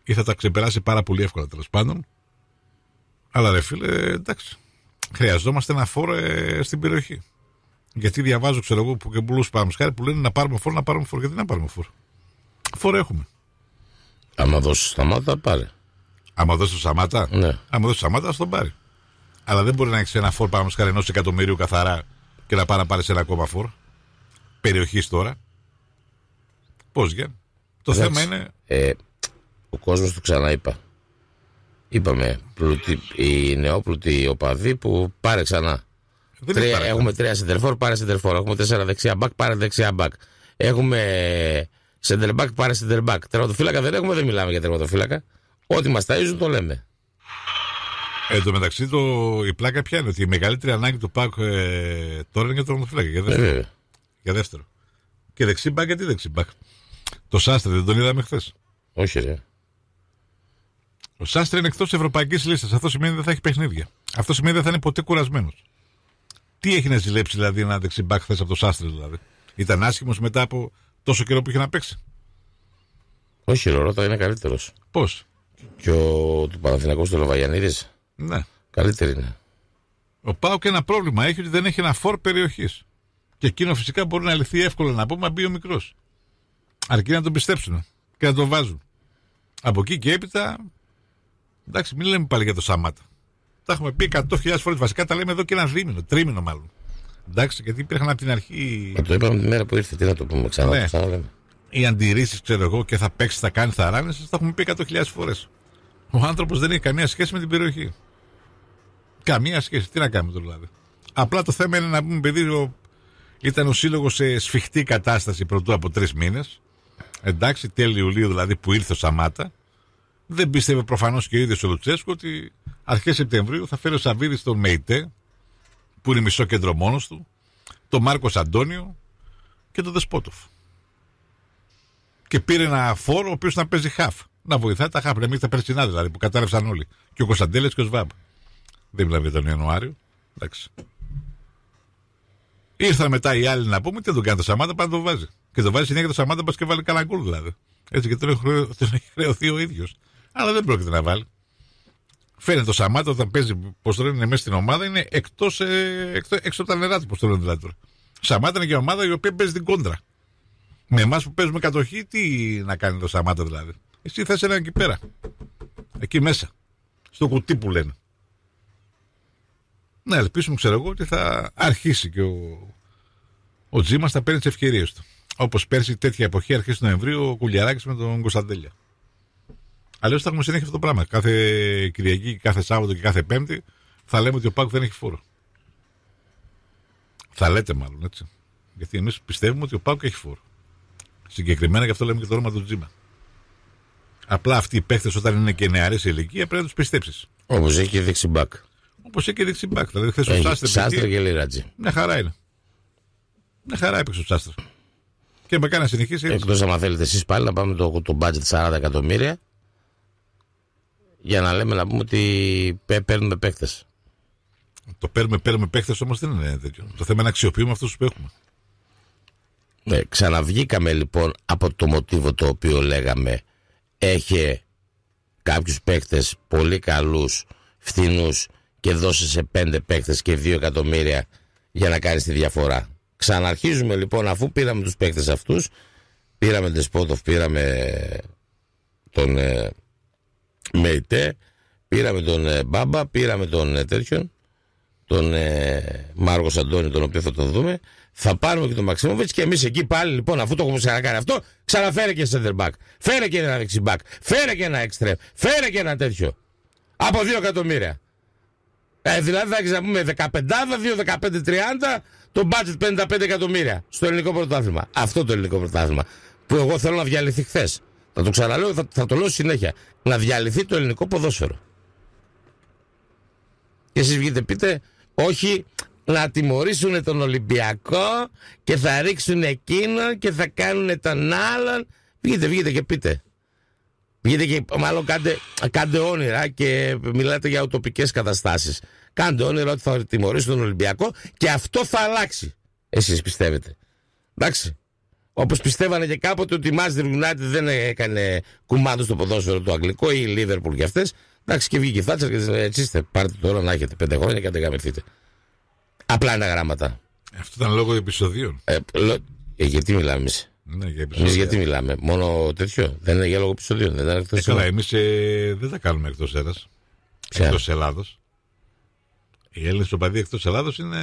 Speaker 1: ή θα τα ξεπεράσει πάρα πολύ εύκολα τέλος πάντων. Αλλά ρε φίλε, εντάξει. Χρειαζόμαστε ένα φόρο ε, στην περιοχή. Γιατί διαβάζω, ξέρω εγώ, που και πολλού πάμε που λένε να πάρουμε φόρο, να πάρουμε φόρο. Γιατί να πάρουμε φόρο. Φόρο έχουμε. Άμα δώσει σταμάτα, πάρε. Άμα δώσει σταμάτα, ναι. άμα δώσει σταμάτα, τον πάρει. Αλλά δεν μπορεί να έχεις ένα φόρ πάνω σκάρι ενός εκατομμυρίου καθαρά και να πάρει να πάρεις ένα ακόμα φόρ. Περιοχής τώρα. Πώς για. Το Εντάξει. θέμα είναι. Ε, ο κόσμος του ξαναείπα.
Speaker 2: Είπαμε, πλουτι, οι νεόπλουτοι οπαδοί που πάρε ξανά. Τρία, έχουμε τρία σεντερφόρ, πάρε σεντερφόρ. Έχουμε τέσσερα δεξιά μπακ, πάρε δεξιά μπακ. Έχουμε σεντερμπακ, πάρε σεντερμπακ. Τερματοφύλακα δεν έχουμε, δεν μιλάμε για τερματοφύλακα. Ό,τι μας ταΐζουν το
Speaker 1: λέμε. Ε, εν τω μεταξύ, το, η πλάκα πιάνει. είναι ότι η μεγαλύτερη ανάγκη του ΠΑΚ ε, τώρα είναι για τερματοφύλακα. Για δεύτερο. Ε, για δεύτερο. Και δεξί μπακ, γιατί δεξί μπακ. Το Σάστρε δεν τον είδαμε χθες. Όχι, ρε. Ο Σάστρε είναι εκτός ευρωπαϊκής λίστας. Αυτό σημαίνει δεν θα έχει παιχνίδια. Αυτό σημαίνει δεν θα είναι ποτέ κουρασμένος. Τι έχει να ζηλέψει δηλαδή ένα δεξιμπάκ χθες από το Σάστρε δηλαδή. Ήταν άσχημος μετά από τόσο καιρό που είχε να παίξει. Όχι, ο Ρότα είναι καλύτερος.
Speaker 2: Πώς. Και ο του Παναθηνακού του Λοβαγιανίδης. Ναι. Καλύτερη είναι.
Speaker 1: Ο Πάο και ένα πρόβλημα έχει ότι δεν έχει ένα φόρ περιοχής. Και εκείνο φυσικά μπορεί να λυθεί εύκολα να πούμε, μπει ο μικρός. Αρκεί να τον πιστέψουν και να τον βάζουν. Από εκεί και έπειτα Εντάξει, μην λέμε πάλι για το Σαμάτα. Τα έχουμε πει 100.000 φορές. Βασικά τα λέμε εδώ και ένα δίμηνο, τρίμηνο μάλλον. Εντάξει, γιατί υπήρχαν από την αρχή. Μα ε, το
Speaker 2: είπαμε τη μέρα που ήρθε, τι να το πούμε ξανά. Ναι. ξανά
Speaker 1: λέμε. Οι αντιρρήσεις, ξέρω εγώ, και θα παίξει, θα κάνει, θα ράνε, τα έχουμε πει 100.000 φορές. Ο άνθρωπος δεν έχει καμία σχέση με την περιοχή. Καμία σχέση. Τι να κάνουμε τώρα δηλαδή. Απλά το θέμα είναι να πούμε, παιδί, ο... ήταν ο σύλλογος σε σφιχτή κατάσταση πρωτού από τρεις μήνες. Εντάξει, τέλειο Ιουλίου δηλαδή που ήρθε ο Σαμάτα. Δεν πίστευε προφανώς και ο ίδιος ο Λουτσέσκο ότι αρχές Σεπτεμβρίου θα φέρει ο Σαββίδης τον ΜΕΙΤΕ, που είναι μισό κέντρο μόνος του, τον Μάρκος Αντώνιο και τον Δεσπότοφ. Και πήρε ένα φόρο ο οποίος να παίζει χαφ. Να βοηθά τα χαφ. Εμείς τα περσινά δηλαδή που κατάρρευσαν όλοι. Και ο Κωνσταντέλες και ο Σβάμπ. Δεν μιλάμε για τον Ιανουάριο. Εντάξει. Ήρθαν μετά οι άλλοι να πούμε τι τον κάνει το Σαμάτα, πάντα τον βάζει. Και τον βάζει συνέχεια το Σαμάτα, πας και βάλει καλά γκολ δηλαδή. Έτσι και τώρα έχει χρεωθεί ο ίδιος αλλά δεν πρόκειται να βάλει. Φαίνεται το Σαμάτα όταν παίζει, πώς το λένε, μέσα στην ομάδα, είναι εκτός ε, από τα νερά του, πώς το δηλαδή Σαμάτα είναι και η ομάδα η οποία παίζει την κόντρα. Με εμάς που παίζουμε κατοχή, τι να κάνει το Σαμάτα δηλαδή. Εσύ θα είσαι εκεί πέρα. Εκεί μέσα. Στο κουτί που λένε. Να ελπίσουμε, ξέρω εγώ, ότι θα αρχίσει και ο, ο Τζίμας θα παίρνει τις ευκαιρίες του. Όπως πέρσι, τέτοια εποχή, αρχίσει Νοεμβρίου, ο Κουλιαράκης με τον Κωνσταντέλια. Αλλιώς θα έχουμε συνέχεια αυτό το πράγμα. Κάθε Κυριακή, κάθε Σάββατο και κάθε Πέμπτη θα λέμε ότι ο Πάκου δεν έχει φόρο. Θα λέτε μάλλον έτσι. Γιατί εμείς πιστεύουμε ότι ο Πάκου έχει φόρο. Συγκεκριμένα γι' αυτό λέμε και το όνομα του Τζίμα. Απλά αυτοί οι παίχτε όταν είναι και νεαρές σε ηλικία πρέπει να τους πιστέψεις. Όπω έχει και μπακ. Όπως έχει και μπακ. Δηλαδή χθες ο ε, Σάστρε. Σάστρε και Λίρατζι. Μια χαρά είναι. Μια χαρά έπαιξε ο Σάστρε. Και με κάνει να συνεχίσει. Εκτό
Speaker 2: αν θέλετε εσείς πάλι να πάμε το, το budget 40 εκατομμύρια για να
Speaker 1: λέμε να πούμε ότι παίρνουμε παίκτες. Το παίρνουμε, παίρνουμε παίκτες όμως δεν είναι τέτοιο. Το θέμα είναι να αξιοποιούμε αυτούς που έχουμε.
Speaker 2: Ναι, ξαναβγήκαμε λοιπόν από το μοτίβο το οποίο λέγαμε έχει κάποιους παίκτες πολύ καλούς, φθηνούς και δώσε σε πέντε παίκτες και δύο εκατομμύρια για να κάνεις τη διαφορά. Ξαναρχίζουμε λοιπόν αφού πήραμε τους παίκτες αυτούς, πήραμε τον Σπότοφ, πήραμε τον ε, με ΤΕ πήραμε τον ε, Μπάμπα, πήραμε τον ε, τέτοιον, τον ε, Μάργο Αντώνη, τον οποίο θα τον δούμε. Θα πάρουμε και τον Μαξίμοβιτ και εμείς εκεί πάλι, λοιπόν, αφού το έχουμε ξανακάνει αυτό, ξαναφέρε και center back. Φέρε και ένα δεξιμπακ. Φέρε και ένα εξτρεμ. Φέρε και ένα τέτοιο.
Speaker 3: Από 2 εκατομμύρια. Ε, δηλαδή θα έχεις να πούμε 15, 2, 15, 30, το budget 55 εκατομμύρια
Speaker 2: στο ελληνικό πρωτάθλημα. Αυτό το ελληνικό πρωτάθλημα. Που εγώ θέλω να διαλυθεί χθες. Θα το ξαναλέω, θα, θα το λέω συνέχεια. Να διαλυθεί το ελληνικό ποδόσφαιρο. Και εσείς βγείτε πείτε, όχι να τιμωρήσουν τον Ολυμπιακό και θα ρίξουν εκείνον και θα κάνουν τον άλλον. Βγείτε, βγείτε και πείτε. Βγείτε και μάλλον κάντε, κάντε όνειρα και μιλάτε για ουτοπικές καταστάσεις. Κάντε όνειρα ότι θα τιμωρήσουν τον Ολυμπιακό και αυτό θα αλλάξει. Εσείς πιστεύετε. Εντάξει. Όπως πιστεύανε και κάποτε ότι η Manchester United δεν έκανε κουμάντο στο ποδόσφαιρο του Αγγλικό ή η Λίβερπουλ και αυτές. Εντάξει, και βγήκε η Θάτσερ και λέει: Έτσι είστε, πάρτε τώρα να έχετε πέντε χρόνια και αντεγαμηθείτε. Απλά είναι γράμματα.
Speaker 1: Αυτό ήταν λόγω επεισοδίων.
Speaker 2: Ε, ε γιατί μιλάμε εμείς. Ναι, εμεί γιατί μιλάμε. Μόνο τέτοιο. Δεν είναι για λόγω επεισοδίων. Δεν ε, καλά, εμείς
Speaker 1: ε, δεν τα κάνουμε εκτός έδρα. Εκτός Ελλάδος. Οι Έλληνες στο παδί εκτός Ελλάδος είναι.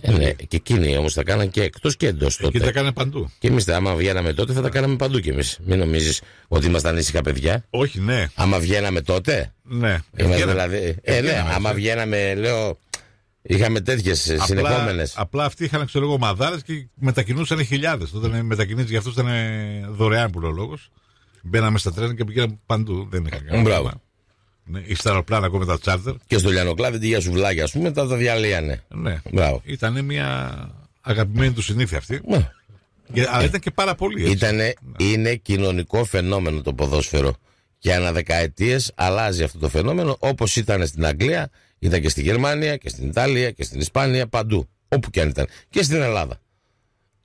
Speaker 1: Ε, ναι, και
Speaker 2: εκείνοι όμως τα κάνανε και εκτός και εντός τότε. Και τα κάνανε παντού. Και εμείς, άμα βγαίναμε τότε, θα τα κάναμε παντού κι εμείς. Μην νομίζεις ότι ήμασταν ήσυχα παιδιά. Όχι, ναι. Άμα βγαίναμε τότε.
Speaker 1: Ναι. Είμαστε, δηλαδή,
Speaker 2: ε, ναι, άμα βγαίναμε, λέω. Είχαμε τέτοιες ε, συνεχόμενες.
Speaker 1: Απλά αυτοί είχαν, ξέρω μαδάρες και μετακινούσαν χιλιάδες. Τότε μετακινήσει για αυτού ήταν ε, δωρεάν που λόγος. Μπαίναμε στα τρένα και πήγαμε παντού. Δεν είχαν κανένα. Ναι, ή
Speaker 2: στα αεροπλάνα ακόμα τα τσάρτερ. Και στο Λιανοκλάδι τη για σουβλάκια, ας πούμε, τα, τα διαλύανε.
Speaker 1: Ναι. Μπράβο. Ήταν μια αγαπημένη του συνήθεια αυτή. Ναι. αλλά ε, ήταν και πάρα πολύ έτσι. Ήτανε, ναι.
Speaker 2: Είναι κοινωνικό φαινόμενο το ποδόσφαιρο. Και ανά δεκαετίες αλλάζει αυτό το φαινόμενο όπως ήταν στην Αγγλία, ήταν και στη Γερμανία και στην Ιταλία και στην Ισπανία, παντού. Όπου και αν ήταν. Και στην Ελλάδα.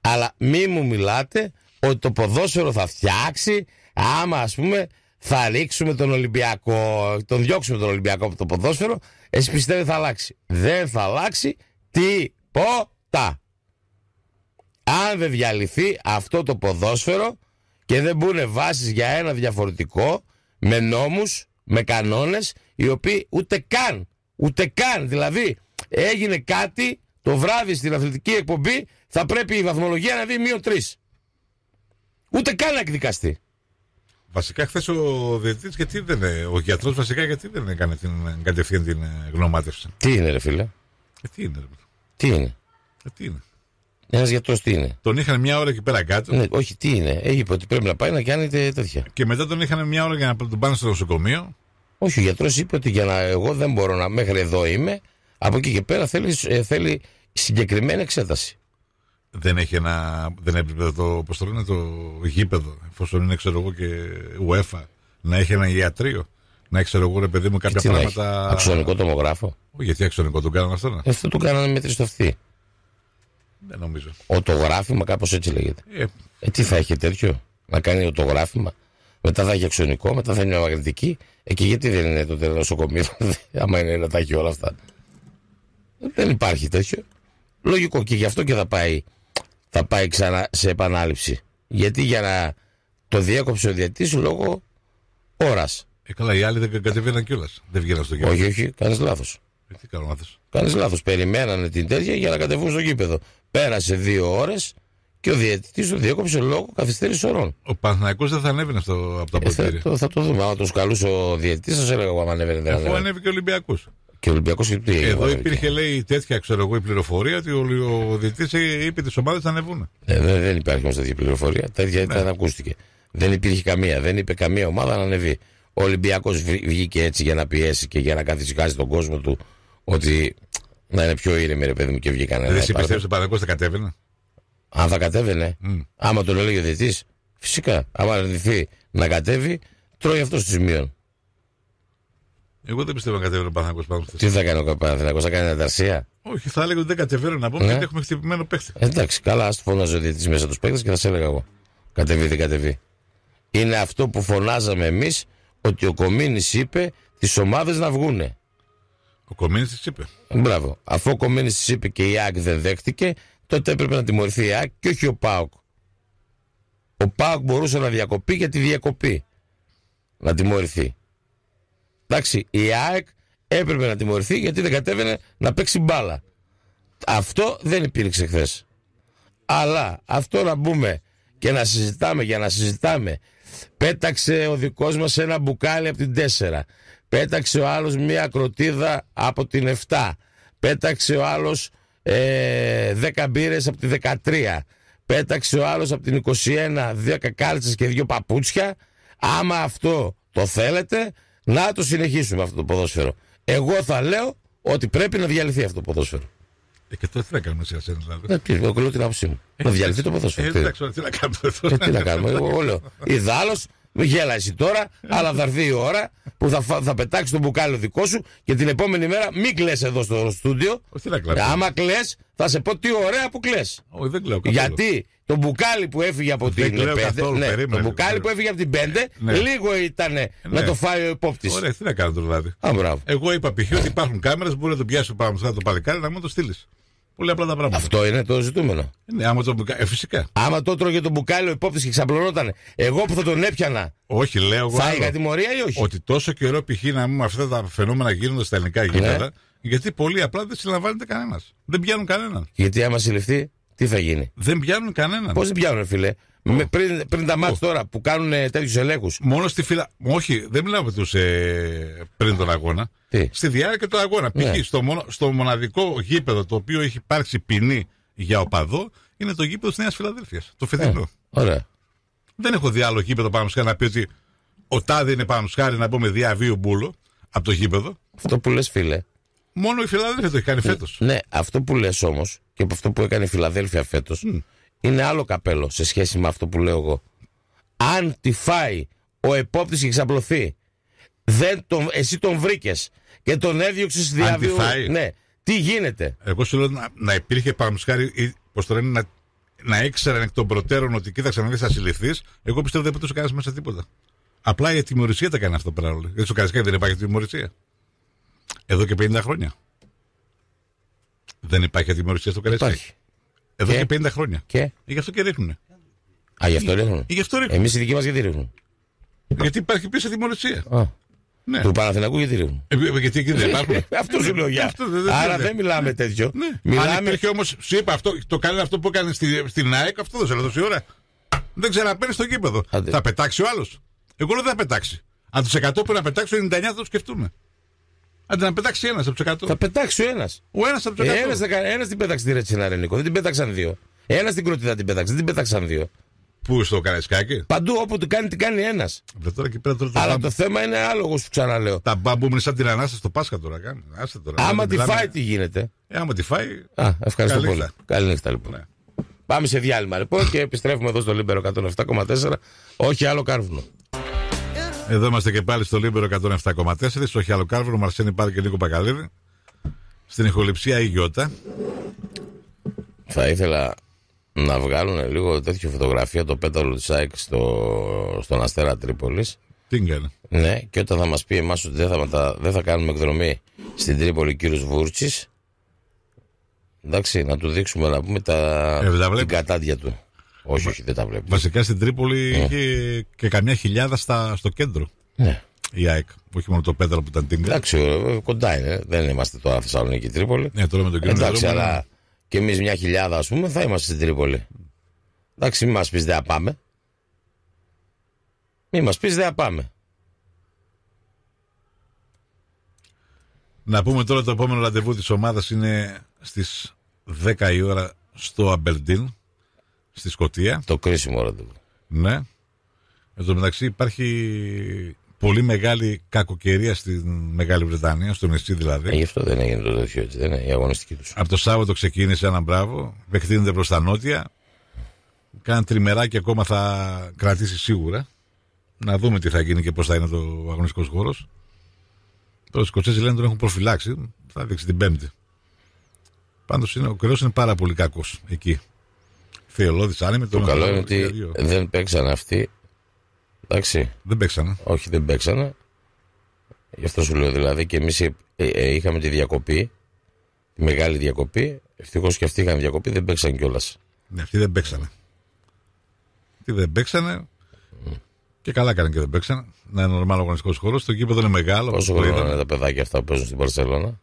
Speaker 2: Αλλά μη μου μιλάτε ότι το ποδόσφαιρο θα φτιάξει άμα ας πούμε θα ρίξουμε τον Ολυμπιακό, τον διώξουμε τον Ολυμπιακό από το ποδόσφαιρο, εσύ πιστεύει θα αλλάξει. Δεν θα αλλάξει τίποτα. Αν δεν διαλυθεί αυτό το ποδόσφαιρο και δεν μπουν βάσεις για ένα διαφορετικό, με νόμους, με κανόνες, οι
Speaker 3: οποίοι ούτε καν, ούτε καν, δηλαδή έγινε κάτι το βράδυ στην αθλητική εκπομπή, θα πρέπει η βαθμολογία να δει μείον τρεις Ούτε καν να
Speaker 1: εκδικαστεί. Βασικά, χθες ο διαιτητή, γιατί δεν. Ο γιατρός, βασικά, γιατί δεν έκανε την, κατευθείαν την ε, γνωμάτευση.
Speaker 2: Τι είναι, ρε φίλε. Ε, τι είναι, ρε. Τι είναι. Ε, τι είναι. Ένας γιατρός τι είναι. Τον
Speaker 1: είχαν μια ώρα εκεί πέρα κάτω. Ναι,
Speaker 2: όχι, τι είναι. Ε, είπε ότι πρέπει να πάει να κάνει τέτοια. Και μετά τον είχαν μια ώρα για να τον πάνε στο νοσοκομείο. Όχι, ο γιατρός είπε ότι για να, εγώ δεν μπορώ να μέχρι εδώ είμαι. Από εκεί και πέρα θέλεις, ε, θέλει συγκεκριμένη
Speaker 1: εξέταση δεν έχει ένα. Δεν έπρεπε το. Πώς το λένε το γήπεδο, εφόσον είναι ξέρω εγώ και UEFA, να έχει ένα ιατρείο. Να έχει ξέρω εγώ ρε παιδί μου κάποια πράγματα. Αξιονικό τομογράφο. Όχι, γιατί αξιονικό τον κάνανε αυτό. Ναι. Ε, αυτό τον κάνανε
Speaker 2: με τριστοφθή. Δεν νομίζω. Οτογράφημα, κάπως έτσι λέγεται. Ε, ε, τι θα έχει τέτοιο, να κάνει οτογράφημα. Μετά θα έχει αξιονικό, μετά θα είναι μαγνητική. Ε, και γιατί δεν είναι το νοσοκομείο, (laughs) δηλαδή, άμα είναι να τα έχει όλα αυτά. Δεν υπάρχει τέτοιο. Λογικό και γι' αυτό και θα πάει θα πάει ξανά σε επανάληψη. Γιατί για να το διέκοψε ο διαιτή λόγω ώρας.
Speaker 1: Ε, καλά, οι άλλοι δεν κατεβαίναν κιόλας. Δεν βγαίναν στο κήπεδο. Όχι, όχι, κάνεις λάθος. Ε, τι κάνω
Speaker 2: Κάνεις λάθος. Περιμένανε την τέτοια για να κατεβούν στο κήπεδο. Πέρασε δύο ώρες και ο διαιτητής το διέκοψε λόγω καθυστέρησης ωρών.
Speaker 1: Ο Παναγιώ δεν θα ανέβαινε αυτό από τα ε, Θα, το δούμε.
Speaker 2: Αν τους καλούσε ο διαιτητής, σας έλεγα εγώ αν ανέβαινε. Αφού ανέβηκε ο Ολυμπιακός. Και ο Ολυμπιακός Εδώ υπήρχε,
Speaker 1: λέει, τέτοια ξέρω εγώ, η πληροφορία ότι ο διευθυντή είπε τις ομάδες θα ανεβούν.
Speaker 2: Ε, δεν, δεν υπάρχει όμως τέτοια πληροφορία. Τέτοια ναι. ήταν ακούστηκε. Δεν υπήρχε καμία. Δεν είπε καμία ομάδα να ανεβεί. Ο Ολυμπιακός βγήκε έτσι για να πιέσει και για να καθησυχάσει τον κόσμο του ότι να είναι πιο ήρεμη ρε παιδί μου, και βγήκαν. Δεν σε πιστεύει ότι ο
Speaker 1: Παναγό θα κατέβαινε.
Speaker 2: Αν θα κατέβαινε, mm. άμα το λέει ο διευθυντή, φυσικά. Άμα αρνηθεί να κατέβει, τρώει αυτό το σημείο.
Speaker 1: Εγώ δεν πιστεύω να κατέβαινε ο Παναθυνακό πάνω στη
Speaker 2: Τι θα κάνει ο Παναθυνακό, θα κάνει ανταρσία.
Speaker 1: Όχι, θα έλεγα ότι δεν κατεβαίνω να πούμε ναι. γιατί έχουμε χτυπημένο παίχτη. Ε,
Speaker 2: εντάξει, καλά, ας το φωνάζω ότι τη μέσα του παίχτε και θα σε έλεγα εγώ. Κατεβεί, δεν κατεβεί. Είναι αυτό που φωνάζαμε εμείς ότι ο Κομίνης είπε τις ομάδες να βγούνε. Ο Κομίνης τη είπε. Μπράβο. Αφού ο Κομίνης τη είπε και η ΑΚ δεν δέχτηκε, τότε έπρεπε να τιμωρηθεί η ΑΚ και όχι ο ΠΑΟΚ. Ο ΠΑΟΚ μπορούσε να διακοπεί γιατί διακοπεί. διακοπή. Να τιμωρηθεί. Εντάξει, η ΑΕΚ έπρεπε να τιμωρηθεί γιατί δεν κατέβαινε να παίξει μπάλα. Αυτό δεν υπήρξε χθες. Αλλά αυτό να μπούμε και να συζητάμε για να συζητάμε. Πέταξε ο δικός μας ένα μπουκάλι από την 4. Πέταξε ο άλλος μια κροτίδα από την 7. Πέταξε ο άλλος ε, 10 μπύρες από την 13. Πέταξε ο άλλος από την 21 δύο κακάλτσες και δύο παπούτσια. Άμα αυτό το θέλετε, να το συνεχίσουμε αυτό το ποδόσφαιρο. Εγώ θα λέω ότι πρέπει να διαλυθεί αυτό το ποδόσφαιρο.
Speaker 1: Ε, και αυτό τι να κάνουμε σε εσένα, δηλαδή. Ναι, τι, εγώ
Speaker 2: την άποψή μου. να ε, διαλυθεί το ποδόσφαιρο. Ε,
Speaker 1: τι, τι να κάνουμε τώρα. τι να κάνουμε, ε, εγώ λέω. (laughs) Ιδάλω,
Speaker 2: γέλα εσύ τώρα, αλλά θα έρθει η ώρα που θα, θα πετάξεις τον μπουκάλι δικός σου και την επόμενη μέρα μην κλε εδώ στο στούντιο. Όχι Άμα κλε, θα σε πω τι ωραία που κλε. Όχι, δεν κλαίω καθόλου. Γιατί το μπουκάλι που έφυγε από την Το ναι, μπουκάλι που έφυγε από την πέντε, ναι. λίγο ήταν με ναι. να το φάει ο υπόπτης. Ωραία, τι να κάνω το
Speaker 1: βράδυ. Εγώ είπα π.χ. ότι υπάρχουν κάμερες, μπορεί να το πιάσει πάνω σαν το παλικάρι να μου το στείλεις. Πολύ απλά τα πράγματα. Αυτό είναι το ζητούμενο. Ναι, άμα το μπουκάλι. Ε, φυσικά. Άμα το τρώγε το μπουκάλι ο υπόπτης και ξαπλωνόταν, εγώ που θα τον έπιανα. Όχι, λέω εγώ. Θα είχα τιμωρία ή όχι. Ότι τόσο καιρό π.χ. να μην αυτά τα φαινόμενα γίνονται στα ελληνικά γήπεδα, γιατί πολύ απλά δεν συλλαμβάνεται κανένας. Δεν πιάνουν κανέναν. Γιατί
Speaker 2: άμα συλληφθεί. Τι θα γίνει. Δεν πιάνουν κανέναν. Πώς δεν πιάνουν, φίλε. Με, πριν, πριν τα μάτια τώρα
Speaker 1: που κάνουν τέτοιους ελέγχους. Μόνο στη φυλα. Όχι, δεν μιλάω ε, πριν τον αγώνα. Τι? Στη διάρκεια του αγώνα. Ναι. Π.χ. Στο, μοναδικό γήπεδο το οποίο έχει υπάρξει ποινή για οπαδό είναι το γήπεδο της Νέας Φιλαδέλφιας. Το ναι. φετινό. Ε, Δεν έχω δει γήπεδο πάνω σχάρι να πει ότι ο τάδι είναι πάνω σχάρι να πούμε διαβίου μπούλο από το γήπεδο. Αυτό που λες, φίλε. Μόνο η Φιλαδέλφια το έχει
Speaker 2: κάνει ναι, φέτος. Ναι, αυτό που λες όμως και από αυτό που έκανε η Φιλαδέλφια φέτος είναι άλλο καπέλο σε σχέση με αυτό που λέω εγώ. Αν τη φάει ο επόπτης και ξαπλωθεί, δεν τον, εσύ τον βρήκες
Speaker 1: και τον έδιωξες διαβίου. Ναι, τι γίνεται. Εγώ σου λέω να, να υπήρχε παραμυσχάρι, πώ να, να ήξεραν εκ των προτέρων ότι κοίταξε να δει, θα συλληφθείς. Εγώ πιστεύω δεν σου κανένα μέσα τίποτα. Απλά η τιμωρησία τα κάνει αυτό το πράγμα. Γιατί σου δεν υπάρχει τιμωρησία. Εδώ και 50 χρόνια. Δεν υπάρχει αδημιουργία στο Καρέτσι. Υπάρχει. Εδώ και... και 50 χρόνια. Και. Γι' αυτό και ρίχνουν. Α, γι' αυτό ρίχνουν. Γι' αυτό ρίχνουν. Εμείς οι
Speaker 2: δικοί μας γιατί ρίχνουν.
Speaker 1: Γιατί υπάρχει πίσω ατιμορρησία.
Speaker 2: Ναι. Του Παναθηνακού γιατί ρίχνουν.
Speaker 1: Ε, ε, γιατί εκεί δεν υπάρχουν. (laughs) αυτό σου λέω ε, για. Άρα δεν μιλάμε ναι. τέτοιο. Ναι. Μιλάμε... Αν υπήρχε όμως, σου είπα αυτό, το κάνει αυτό που έκανε στη, στην ΑΕΚ, αυτό δεν σε λέω τόση ώρα. Δεν παίρνεις στο κήπεδο. Θα πετάξει ο άλλος. Εγώ λέω δεν θα πετάξει. Αν τους 100 που να πετάξει, 99 θα το σκεφτούμε. Αντί να πετάξει ένας από τους 100. Θα πετάξει ο ένας. Ο ένας από τους 100.
Speaker 2: Ένα την πέταξε τη Ρετσινά, Ρενικό. Δεν την πέταξαν δύο. Ένας στην κροτίδα την πέταξε, δεν την πέταξαν δύο. Πού στο Καραϊσκάκι. Παντού
Speaker 1: όπου του κάνει, την κάνει ένας. Αλλά το θέμα είναι άλογο που στο καρεσκάκι. παντου οπου του κανει την κανει ενα αλλα το θεμα ειναι αλογο σου ξαναλεω Τα είναι σαν την ανάστα στο Πάσχα τώρα. Κάνει. Άσε τώρα. Άμα τη φάει, τι γίνεται. Ε, άμα τη φάει. Α, ευχαριστώ πολύ. Καλή νύχτα λοιπόν. Ναι. Πάμε σε διάλειμμα λοιπόν και επιστρέφουμε εδώ στο Λίμπερο 107,4. Όχι άλλο κάρβουνο. Εδώ είμαστε και πάλι στο Λίμπερο 107,4, στο Χιαλοκάρβουρο, Μαρσένη Πάρη και Νίκο Πακαλίδη. Στην ηχοληψία η Γιώτα.
Speaker 2: Θα ήθελα να βγάλουν λίγο τέτοια φωτογραφία το πέταλο της Σάικ στο, στον Αστέρα Τρίπολης. Τι Ναι, και όταν θα μας πει εμάς ότι δεν θα, δεν θα κάνουμε εκδρομή στην Τρίπολη κύριος Βούρτσης. Εντάξει, να του δείξουμε
Speaker 1: να πούμε τα, ε, την κατάδια του. Όχι, όχι, δεν τα βλέπω. Βασικά στην Τρίπολη ε. είχε και καμιά χιλιάδα στα, στο κέντρο. Ναι. Η ΑΕΚ. Όχι μόνο το Πέτρα που ήταν την Εντάξει,
Speaker 2: ε, κοντά είναι. Δεν είμαστε τώρα Θεσσαλονίκη Τρίπολη. Ναι, τώρα με τον κύριο Εντάξει, αλλά και εμείς μια χιλιάδα, ας πούμε, θα είμαστε στην Τρίπολη. Εντάξει, μην μας πεις δεν πάμε.
Speaker 1: Μην μας πεις δεν πάμε. Να πούμε τώρα το επόμενο ραντεβού της ομάδας είναι στις 10 η ώρα στο Αμπερντίν στη Σκωτία. Το κρίσιμο ραντεβού. Ναι. Εν τω μεταξύ υπάρχει πολύ μεγάλη κακοκαιρία στη Μεγάλη Βρετανία, στο νησί δηλαδή. Ε, γι' αυτό δεν έγινε το δοχείο, έτσι, δεν είναι η αγωνιστική τους. Από το Σάββατο ξεκίνησε ένα μπράβο, επεκτείνεται προς τα νότια. τριμερά και ακόμα θα κρατήσει σίγουρα. Να δούμε τι θα γίνει και πώς θα είναι το αγωνιστικός χώρος. Τώρα οι Σκοτσέζοι λένε τον έχουν προφυλάξει. Θα δείξει την Πέμπτη. Πάντως ο καιρό είναι πάρα πολύ κακός εκεί. Θεολόδης τον Το καλό είναι ότι δεν
Speaker 2: παίξαν αυτοί. Εντάξει. Δεν παίξανε. Όχι, δεν παίξανε. Γι' αυτό σου λέω δηλαδή και εμείς ε, ε, ε, είχαμε τη διακοπή, τη μεγάλη διακοπή. Ευτυχώς και αυτοί είχαν διακοπή, δεν παίξαν κιόλας.
Speaker 1: Ναι, αυτοί δεν παίξανε. Τι δεν παίξανε. Και καλά κάνανε και δεν παίξανε. Να είναι νορμάλο αγωνιστικός χώρος. Το δεν είναι μεγάλο. Πόσο χρόνο είναι τα
Speaker 2: παιδάκια αυτά που παίζουν στην Παρσελώνα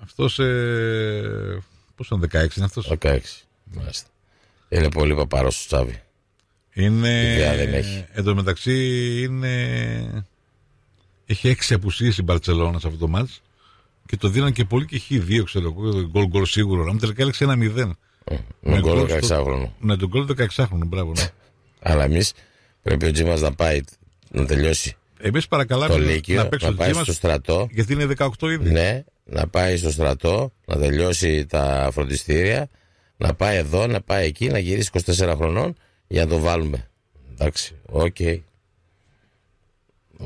Speaker 1: Αυτό. Ε... Πόσο 16 είναι αυτό. 16.
Speaker 2: Μάλιστα. Είναι πολύ παπαρό του Τσάβη.
Speaker 1: Είναι. Εν τω μεταξύ είναι. Έχει έξι απουσίες η Μπαρσελόνα σε αυτό το μάτζ. Και το δίναν και πολύ και χ δύο, ξέρω εγώ. Γκολ γκολ σίγουρο. Αν τελικά έλεξε ένα μηδέν. Ε, με γκολ 16χρονο. Ναι, τον γκολ 16χρονο, μπράβο. Ναι. (laughs) Αλλά εμείς
Speaker 2: πρέπει ο Τζίμας να πάει να τελειώσει.
Speaker 1: Εμείς παρακαλάμε το να παίξει πάει στο στρατό. Γιατί είναι 18 ήδη.
Speaker 2: Ναι, να πάει στο στρατό, να τελειώσει τα φροντιστήρια να πάει εδώ, να πάει εκεί, να γυρίσει 24 χρονών για να το βάλουμε. Εντάξει, οκ. Okay.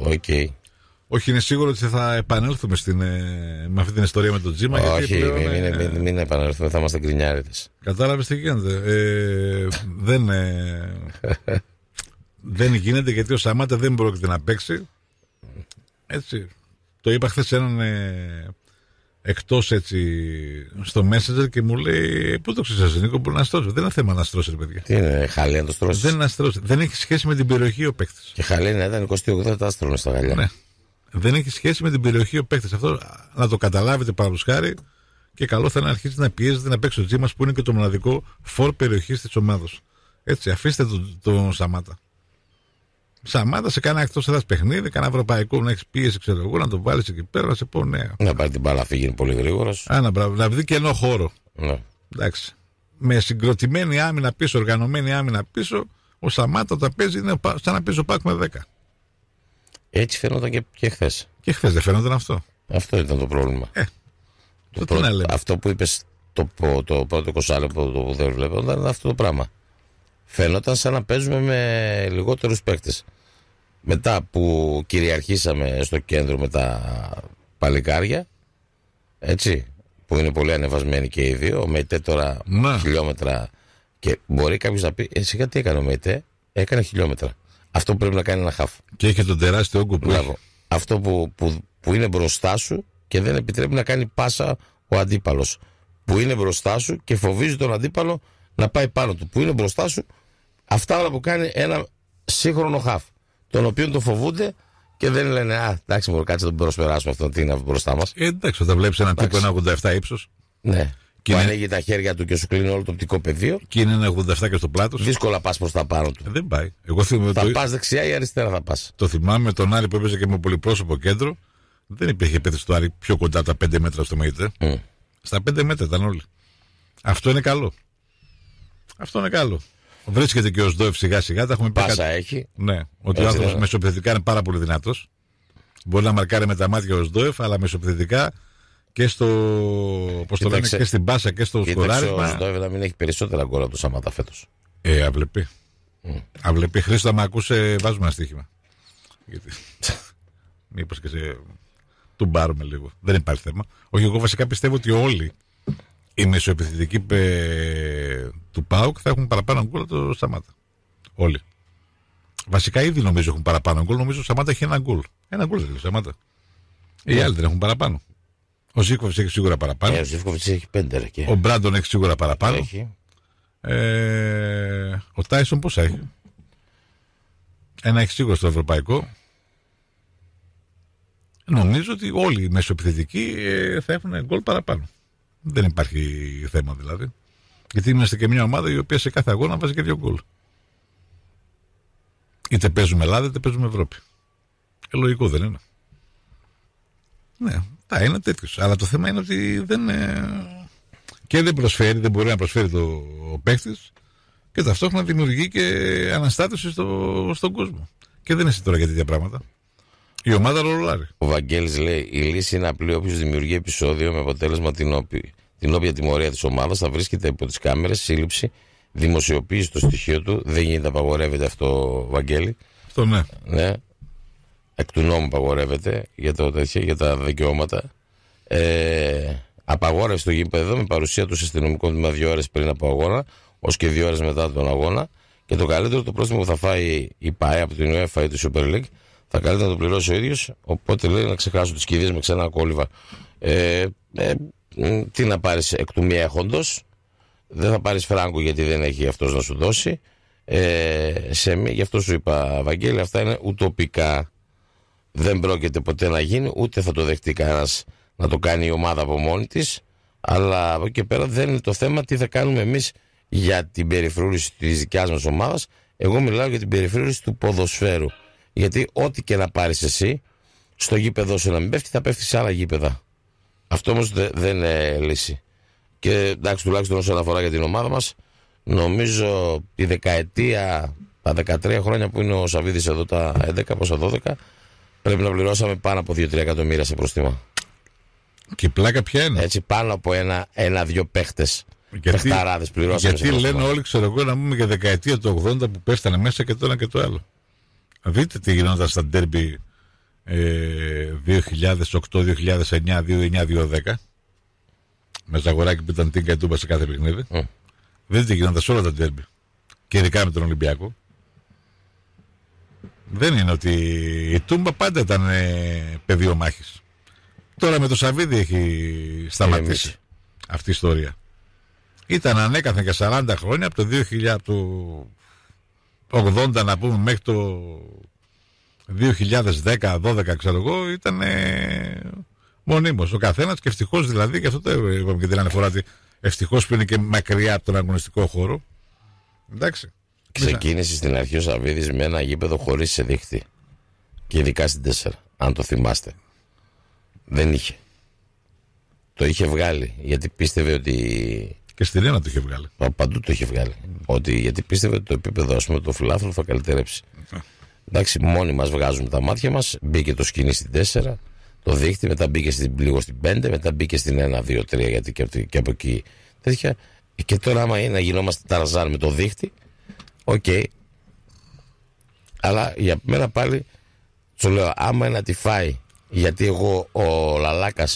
Speaker 2: Okay.
Speaker 1: Όχι, είναι σίγουρο ότι θα επανέλθουμε στην, ε, με αυτή την ιστορία με τον Τζίμα. Όχι, γιατί πλέον, ε,
Speaker 2: μην, μην, επανέλθουμε, θα είμαστε γκρινιάριδες.
Speaker 1: Κατάλαβες τι γίνεται. Ε, δεν, ε, (laughs) δεν γίνεται γιατί ο Σαμάτα δεν πρόκειται να παίξει. Έτσι. Το είπα χθες σε έναν Εκτός έτσι στο Messenger και μου λέει πού το ξέρει Νίκο μπορεί να στρώσει. Δεν είναι θέμα να στρώσεις ρε παιδιά. Τι είναι χαλέ να το στρώσεις. Δεν, δεν έχει σχέση με την περιοχή ο παίκτης. Και χαλέ να ήταν 28 άστρο. στα γαλλιά. Ναι. Δεν έχει σχέση με την περιοχή ο παίκτης. Αυτό να το καταλάβετε χάρη και καλό θα είναι να αρχίσει να πιέζεται να παίξει ο τζίμα που είναι και το μοναδικό φορ περιοχής της ομάδα. Έτσι αφήστε τον το Σαμάτα. Σαμάτα σε κανένα εκτός έδρας παιχνίδι, κανένα ευρωπαϊκό να έχεις πίεση, ξέρω εγώ, να το βάλεις εκεί πέρα, να σε πω ναι.
Speaker 2: Να πάρει την μπάλα, φύγει πολύ γρήγορος.
Speaker 1: Να να βρει κενό χώρο. Ναι. Με συγκροτημένη άμυνα πίσω, οργανωμένη άμυνα πίσω, ο Σαμάτα όταν παίζει είναι σαν να παίζει ο με 10.
Speaker 2: Έτσι φαίνονταν και, χθες.
Speaker 1: Και χθες δεν φαίνονταν αυτό.
Speaker 2: Αυτό ήταν το πρόβλημα. Ε, το το να Αυτό που είπες το, το, το πρώτο το, που δεν βλέπω ήταν αυτό το πράγμα. Φαίνονταν σαν να παίζουμε με λιγότερους παίκτες μετά που κυριαρχήσαμε στο κέντρο με τα παλικάρια, έτσι, που είναι πολύ ανεβασμένοι και οι δύο, με τε τώρα ναι. χιλιόμετρα. Και μπορεί κάποιος να πει, εσύ γιατί έκανε με τε, έκανε χιλιόμετρα. Αυτό που πρέπει να κάνει ένα χαφ. Και έχει τον τεράστιο όγκο που Αυτό που, που, που είναι μπροστά σου και δεν επιτρέπει να κάνει πάσα ο αντίπαλος. Που είναι μπροστά σου και φοβίζει τον αντίπαλο να πάει πάνω του. Που είναι μπροστά σου, αυτά όλα που κάνει ένα σύγχρονο χαφ τον οποίο τον φοβούνται και δεν λένε Α, εντάξει, μου κάτσε τον προσπεράσουμε αυτόν τι είναι μπροστά μας.
Speaker 1: Ε, εντάξει, όταν βλέπεις έναν τύπο ένα 87 ύψος. Ναι. Και που είναι... ανοίγει τα χέρια του και σου κλείνει όλο το οπτικό πεδίο. Και είναι ένα 87 και στο πλάτος. Δύσκολα πας προς τα πάνω του. Ε, δεν πάει. Εγώ θυμάμαι θα το... πας δεξιά ή αριστερά θα πας. Το θυμάμαι τον Άρη που έπαιζε και με πολυπρόσωπο κέντρο. Δεν υπήρχε επίθεση του Άρη πιο κοντά τα 5 μέτρα στο ΜΕΙΤΕ. Mm. Στα 5 μέτρα ήταν όλοι. Αυτό είναι καλό. Αυτό είναι καλό. Βρίσκεται και ο Σδόευ σιγά σιγά. Τα έχουμε Πάσα κάτι... έχει. Ναι. Ότι ο άνθρωπος ναι. μεσοπαιδευτικά είναι πάρα πολύ δυνατός. Μπορεί να μαρκάρει με τα μάτια ο Σδόευ, αλλά μεσοπαιδευτικά και στο. Πώς το λένε, και στην πάσα και στο σκοράρι. Ο Σδόευ
Speaker 2: να μην έχει περισσότερα γκολ από το Σαμάτα φέτος.
Speaker 1: Ε, αβλέπει. Mm. Αβλεπεί. Χρήστο, με ακούσε, βάζουμε ένα στοίχημα. Γιατί. (laughs) Μήπως και σε. Του μπάρουμε λίγο. Δεν υπάρχει θέμα. Όχι, εγώ βασικά πιστεύω ότι όλοι οι μεσοεπιθετικοί του ΠΑΟΚ θα έχουν παραπάνω γκολ από το Σταμάτα. Όλοι. Βασικά ήδη νομίζω έχουν παραπάνω γκολ. Νομίζω ο Σταμάτα έχει ένα γκολ. Ένα γκολ δεν έχει Σταμάτα. Οι ναι. άλλοι δεν έχουν παραπάνω. Ο Ζήκοβιτ έχει σίγουρα παραπάνω. Ε, ο Ζήκοβιτ έχει πέντε ρε, και... Ο Μπράντον έχει σίγουρα παραπάνω. Έχει. Ε, ο Τάισον πόσα έχει. Ένα έχει σίγουρα στο ευρωπαϊκό. Νομίζω ότι όλοι οι μεσοεπιθετικοί ε, θα έχουν γκολ παραπάνω. Δεν υπάρχει θέμα δηλαδή. Γιατί είμαστε και μια ομάδα η οποία σε κάθε αγώνα βάζει και δύο γκολ. Είτε παίζουμε Ελλάδα είτε παίζουμε Ευρώπη. Ε, λογικό δεν είναι. Ναι, τα είναι τέτοιος. Αλλά το θέμα είναι ότι δεν. και δεν προσφέρει, δεν μπορεί να προσφέρει το παίχτη και ταυτόχρονα δημιουργεί και αναστάτωση στο, στον κόσμο. Και δεν είσαι τώρα για τέτοια πράγματα.
Speaker 2: Η ομάδα Ο Βαγγέλης λέει: Η λύση είναι απλή. Όποιος δημιουργεί επεισόδιο με αποτέλεσμα την, όπη, την όποια τιμωρία της ομάδας θα βρίσκεται υπό τις κάμερες, σύλληψη, δημοσιοποίηση το στοιχείο του. Δεν γίνεται, απαγορεύεται αυτό, Βαγγέλη. Αυτό ναι. ναι. Εκ του νόμου απαγορεύεται για, το τέτοιο, για τα δικαιώματα. Ε, απαγόρευση στο γήπεδο με παρουσία του αστυνομικού τμήμα δύο ώρες πριν από αγώνα, ως και δύο ώρες μετά τον αγώνα. Και το καλύτερο, το πρόστιμο που θα φάει η ΠΑΕ από την UEFA ή τη Super League θα καλύτερα να το πληρώσει ο ίδιος. Οπότε λέει να ξεχάσω τις κηδείες με ξένα κόλληβα. Ε, ε τι να πάρεις εκ του μη έχοντος. Δεν θα πάρεις φράγκο γιατί δεν έχει αυτός να σου δώσει. Ε, σε, γι' αυτό σου είπα, Βαγγέλη, αυτά είναι ουτοπικά. Δεν πρόκειται ποτέ να γίνει, ούτε θα το δεχτεί κανένας να το κάνει η ομάδα από μόνη της. Αλλά από εκεί και πέρα δεν είναι το θέμα τι θα κάνουμε εμείς για την περιφρούρηση της δικιάς μας ομάδας. Εγώ μιλάω για την περιφρούρηση του ποδοσφαίρου. Γιατί ό,τι και να πάρεις εσύ, στο γήπεδο σου να μην πέφτει, θα πέφτει σε άλλα γήπεδα. Αυτό όμως δεν είναι λύση. Και εντάξει, τουλάχιστον όσον αφορά για την ομάδα μας, νομίζω η δεκαετία, τα 13 χρόνια που είναι ο Σαββίδης εδώ, τα 11 τα 12, πρέπει να πληρώσαμε πάνω από 2-3 εκατομμύρια σε προστήμα. Και πλάκα ποια είναι. Έτσι, πάνω από ένα-δύο ένα, παίχτες. Γιατί, γιατί λένε όλοι,
Speaker 1: ξέρω εγώ, να μην για δεκαετία του 80 που πέφτανε μέσα και το ένα και το άλλο. Δείτε τι γινόταν στα ντέρμπι ε, 2008-2009-2009-2010 με Ζαγοράκη που ήταν τίνκα τούμπα σε κάθε παιχνίδι. Mm. Δείτε τι γινόταν σε όλα τα ντέρμπι. Και ειδικά με τον Ολυμπιακό. Δεν είναι ότι η Τούμπα πάντα ήταν ε, πεδίο μάχης. Τώρα με το Σαββίδι έχει σταματήσει αυτή η ιστορία. Ήταν ανέκαθεν για 40 χρόνια από το 2000, το 80 να πούμε μέχρι το 2010-12 ξέρω εγώ ήταν ε, μονίμως ο καθένας και ευτυχώς δηλαδή και αυτό το είπαμε και την αναφορά ότι ευτυχώς που είναι και μακριά από τον αγωνιστικό χώρο εντάξει Ξεκίνησε
Speaker 2: στην αρχή ο Σαββίδης με ένα γήπεδο χωρίς σε δίχτυ και ειδικά στην 4 αν το θυμάστε δεν είχε το είχε βγάλει γιατί πίστευε ότι και στη Ρένα το είχε βγάλει. Παντού το είχε βγάλει. Ότι, γιατί πίστευε ότι το επίπεδο πούμε, το φιλάθλου θα καλυτερέψει. Εντάξει, μόνοι μας βγάζουμε τα μάτια μας. Μπήκε το σκηνή στην 4, το δείχτη, μετά μπήκε στην, λίγο στην 5, μετά μπήκε στην 1, 2, 3, γιατί και, και από εκεί τέτοια. Και τώρα, άμα είναι να γινόμαστε ταραζάν με το δείχτη, οκ. Okay. Αλλά για μένα πάλι, σου λέω, άμα είναι να τη φάει, γιατί εγώ ο Λαλάκας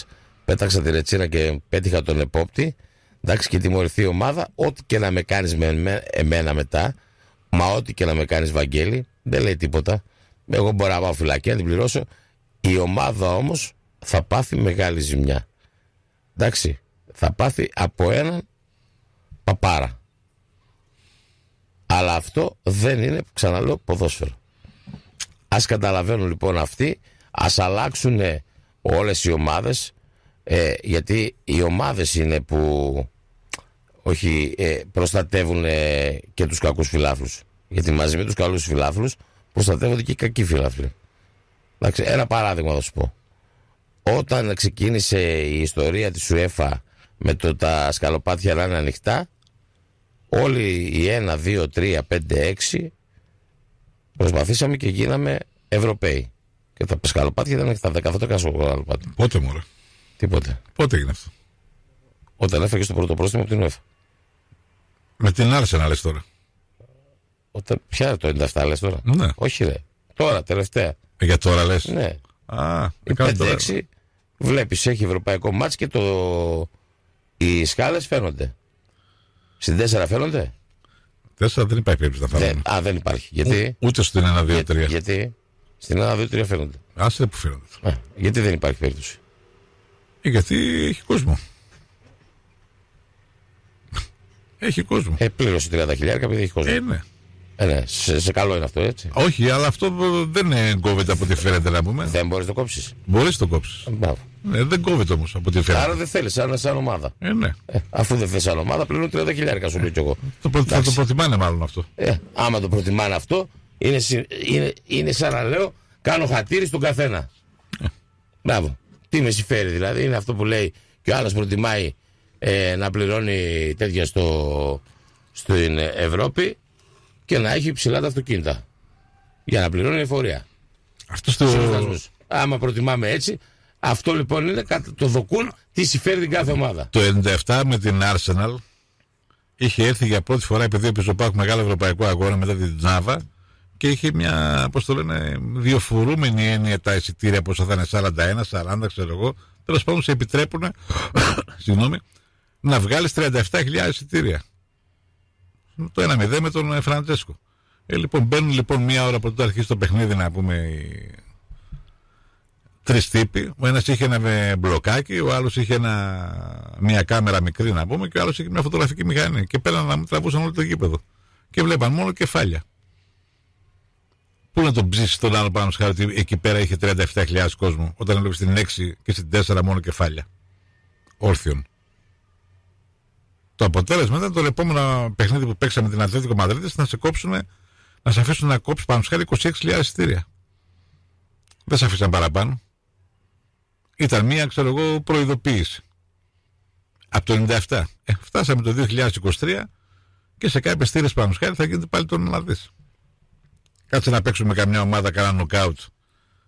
Speaker 2: πέταξα τη ρετσίνα και πέτυχα τον επόπτη, εντάξει, και τιμωρηθεί η ομάδα, ό,τι και να με κάνεις με εμένα μετά, μα ό,τι και να με κάνεις, Βαγγέλη, δεν λέει τίποτα. Εγώ μπορώ να πάω φυλακή να την πληρώσω. Η ομάδα όμως θα πάθει μεγάλη ζημιά. Εντάξει, θα πάθει από έναν παπάρα. Αλλά αυτό δεν είναι, ξαναλέω, ποδόσφαιρο. Ας καταλαβαίνουν λοιπόν αυτοί, ας αλλάξουν όλες οι ομάδες, ε, γιατί οι ομάδες είναι που όχι ε, προστατεύουν ε, και τους κακούς φιλάφλους. Γιατί μαζί με τους καλούς φιλάφλους προστατεύονται και οι κακοί φιλάφλοι. Εντάξει, ένα παράδειγμα θα σου πω. Όταν ξεκίνησε η ιστορία της UEFA με το τα σκαλοπάτια να είναι ανοιχτά, όλοι οι 1, 2, 3, 5, 6 προσπαθήσαμε και γίναμε Ευρωπαίοι. Και τα σκαλοπάτια ήταν ανοιχτά, 18 σκαλοπάτια. Πότε μωρέ. Τίποτε. Πότε έγινε αυτό. Όταν έφεγε το πρώτο πρόστιμο από την UEFA. Με την άλλη σένα λες τώρα. Όταν... Ποια το 97 λες τώρα. Ναι. Όχι, δε. Τώρα, τελευταία. Ε, για τώρα λες. Ναι. Α, η 5-6 βλέπεις, έχει ευρωπαϊκό Μάτσο και το... οι σκάλες φαίνονται. Στην 4 φαίνονται. 4 δεν υπάρχει περίπτωση να φαίνονται. α, δεν υπάρχει. Γιατί.
Speaker 1: ούτε στην 1-2-3.
Speaker 2: γιατί. Στην 1-2-3 φαίνονται.
Speaker 1: Άσε που φαίνονται. γιατί δεν υπάρχει περίπτωση. Ε, γιατί έχει κόσμο.
Speaker 2: Έχει κόσμο. Ε, πλήρωσε 30 χιλιάρικα επειδή έχει κόσμο. Ε, ναι. Ε, ναι. Σε, σε, καλό είναι αυτό, έτσι.
Speaker 1: Όχι, αλλά αυτό δεν κόβεται από ό,τι φαίνεται να πούμε. Δεν μπορείς να το κόψεις. Μπορείς να το κόψεις. Ε, ναι, δεν κόβεται όμως από ό,τι φαίνεται. Άρα δεν θέλεις, σαν,
Speaker 2: σαν ομάδα. Ε, ναι.
Speaker 1: ε, αφού δεν θέλει σαν ομάδα,
Speaker 2: πλέον 30 χιλιάρικα σου πει κι εγώ. Το,
Speaker 1: προ, θα το προτιμάνε μάλλον αυτό. Ε,
Speaker 2: άμα το προτιμάνε αυτό, είναι, είναι, είναι σαν να λέω κάνω χατήρι στον καθένα. Ε. Μπράβο. Τι με συμφέρει δηλαδή, είναι αυτό που λέει και ο άλλος προτιμάει ε, να πληρώνει τέτοια στο, στην Ευρώπη και να έχει ψηλά τα αυτοκίνητα. Για να πληρώνει εφορία. Αυτό στο... Άμα προτιμάμε έτσι, αυτό λοιπόν είναι
Speaker 1: το δοκούν τι συμφέρει την κάθε ομάδα. Το 97 με την Arsenal είχε έρθει για πρώτη φορά επειδή ο Πάκου μεγάλο ευρωπαϊκό αγώνα μετά την Τζάβα και είχε μια, πώς το λένε, διαφορούμενη έννοια τα εισιτήρια πόσα θα είναι 41, 40, ξέρω εγώ. Τέλος πάντων σε επιτρέπουν, (coughs) συγγνώμη, να βγάλεις 37.000 εισιτήρια. Το 1-0 με τον ε, Φραντζέσκο. Ε, λοιπόν, μπαίνουν λοιπόν μία ώρα πρωτού αρχίσει το παιχνίδι να πούμε οι τρεις τύποι. Ο ένας είχε ένα ε, μπλοκάκι, ο άλλος είχε μία κάμερα μικρή να πούμε και ο άλλος είχε μια φωτογραφική μηχανή. Και πέραν να μου τραβούσαν όλο το γήπεδο. Και βλέπαν μόνο κεφάλια. Πού να τον ψήσεις τον άλλο πάνω σχάρι ότι εκεί πέρα είχε 37.000 κόσμο, όταν έβλεπες στην 6 και στην 4 μόνο κεφάλια. Όρθιον. Το αποτέλεσμα ήταν το επόμενο παιχνίδι που παίξαμε την Αθλητικό Μαδρίτης να σε κόψουν, να σε αφήσουν να κόψεις πάνω σχάρι 26.000 εισιτήρια. Δεν σε αφήσαν παραπάνω. Ήταν μία, ξέρω εγώ, προειδοποίηση. Από το 97. Ε, φτάσαμε το 2023 και σε κάποιες στήρες πάνω σχάρι θα γίνεται πάλι το να δει. Κάτσε να παίξουμε καμιά ομάδα κανένα νοκάουτ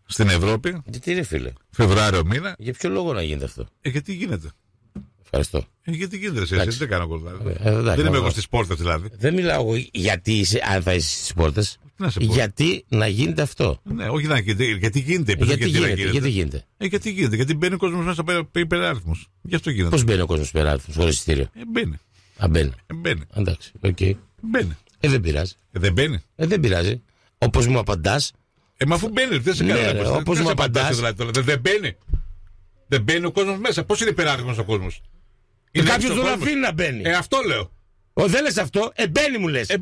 Speaker 1: στην Ευρώπη. Γιατί είναι φίλε. Φεβράριο μήνα. Για ποιο λόγο να γίνεται αυτό. Ε, γιατί γίνεται. Ευχαριστώ. Ε, γιατί την εσύ δεν κάνω κολδάρι. Ε, δεν είμαι εγώ στις
Speaker 2: πόρτες δηλαδή. Δεν μιλάω γιατί είσαι, αν θα είσαι στις πόρτες. Γιατί να
Speaker 1: γίνεται αυτό. Ναι, όχι να γίνεται. Γιατί γίνεται. Γιατί, γίνεται, γιατί γίνεται. Ε, γιατί γίνεται. Γιατί μπαίνει ο κόσμος μέσα από υπεράριθμου. Γι' αυτό γίνεται. Πώς
Speaker 2: μπαίνει ο κόσμος υπεράριθμου χωρίς εισιτήριο. Ε, μπαίνει. Α, μπαίνει. Ε, μπαίνει. Εντάξει. οκ. Okay. Μπαίνει. Ε, δεν πειράζει. Ε, δεν μπαίνει. Ε, δεν πειράζει. Όπως μου απαντάς.
Speaker 1: Ε, μα αφού μπαίνει, δεν σε ναι, κάνει. Όπω μου απαντά. Δηλαδή δεν μπαίνει. Δεν μπαίνει ο κόσμος μέσα. Πώς είναι υπεράριθμος ο κόσμος. Ε, Κάποιο τον αφήνει να μπαίνει. Ε, αυτό λέω.
Speaker 3: Ο, δεν λες αυτό. Ε, μου λες. Ε,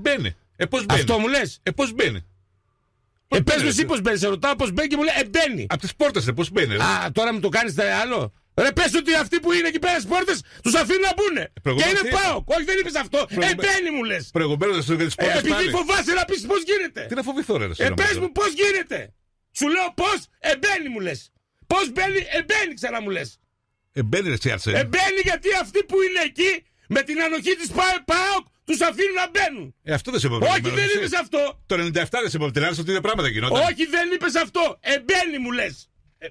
Speaker 3: Ε, πώς μπαίνει. Αυτό μου λες. Ε, πώς μπαίνει. Ε, πε μου εσύ πώς μπαίνει. Σε ρωτάω πώς μπαίνει και μου λέει Ε, μπαίνει. Από τις πόρτες, ε, πώς μπαίνει. Α, τώρα μου το κάνεις τα άλλο. Ρε πες ότι αυτοί που είναι εκεί πέρα στις πόρτες τους αφήνουν να μπουν. Ε, και είναι πάω. Όχι δεν είπες αυτό. Εμπαίνει μου λες!
Speaker 1: Προηγουμένως δεν σου έλεγα τι πόρτες. Ε, επειδή φοβάσαι να πεις
Speaker 3: πώς γίνεται. Τι να
Speaker 1: φοβηθώ ρε. Ε, πε μου
Speaker 3: πώς γίνεται. Σου λέω πώς, εμπαίνει μου λες! Πώς μπαίνει, εμπαίνει ξανά μου λες!
Speaker 1: Εμπαίνει ρε Αρσέν.
Speaker 3: Εμπαίνει γιατί αυτοί που είναι εκεί με την ανοχή της ΠΑΟΚ τους αφήνουν να μπαίνουν.
Speaker 1: Ε, αυτό δεν σε αυτό. Όχι, δεν είπες αυτό. Το 97 δεν σε ότι είναι πράγματα γινόταν.
Speaker 3: Όχι, δεν είπες αυτό. Εμπαίνει μου λες. Ε,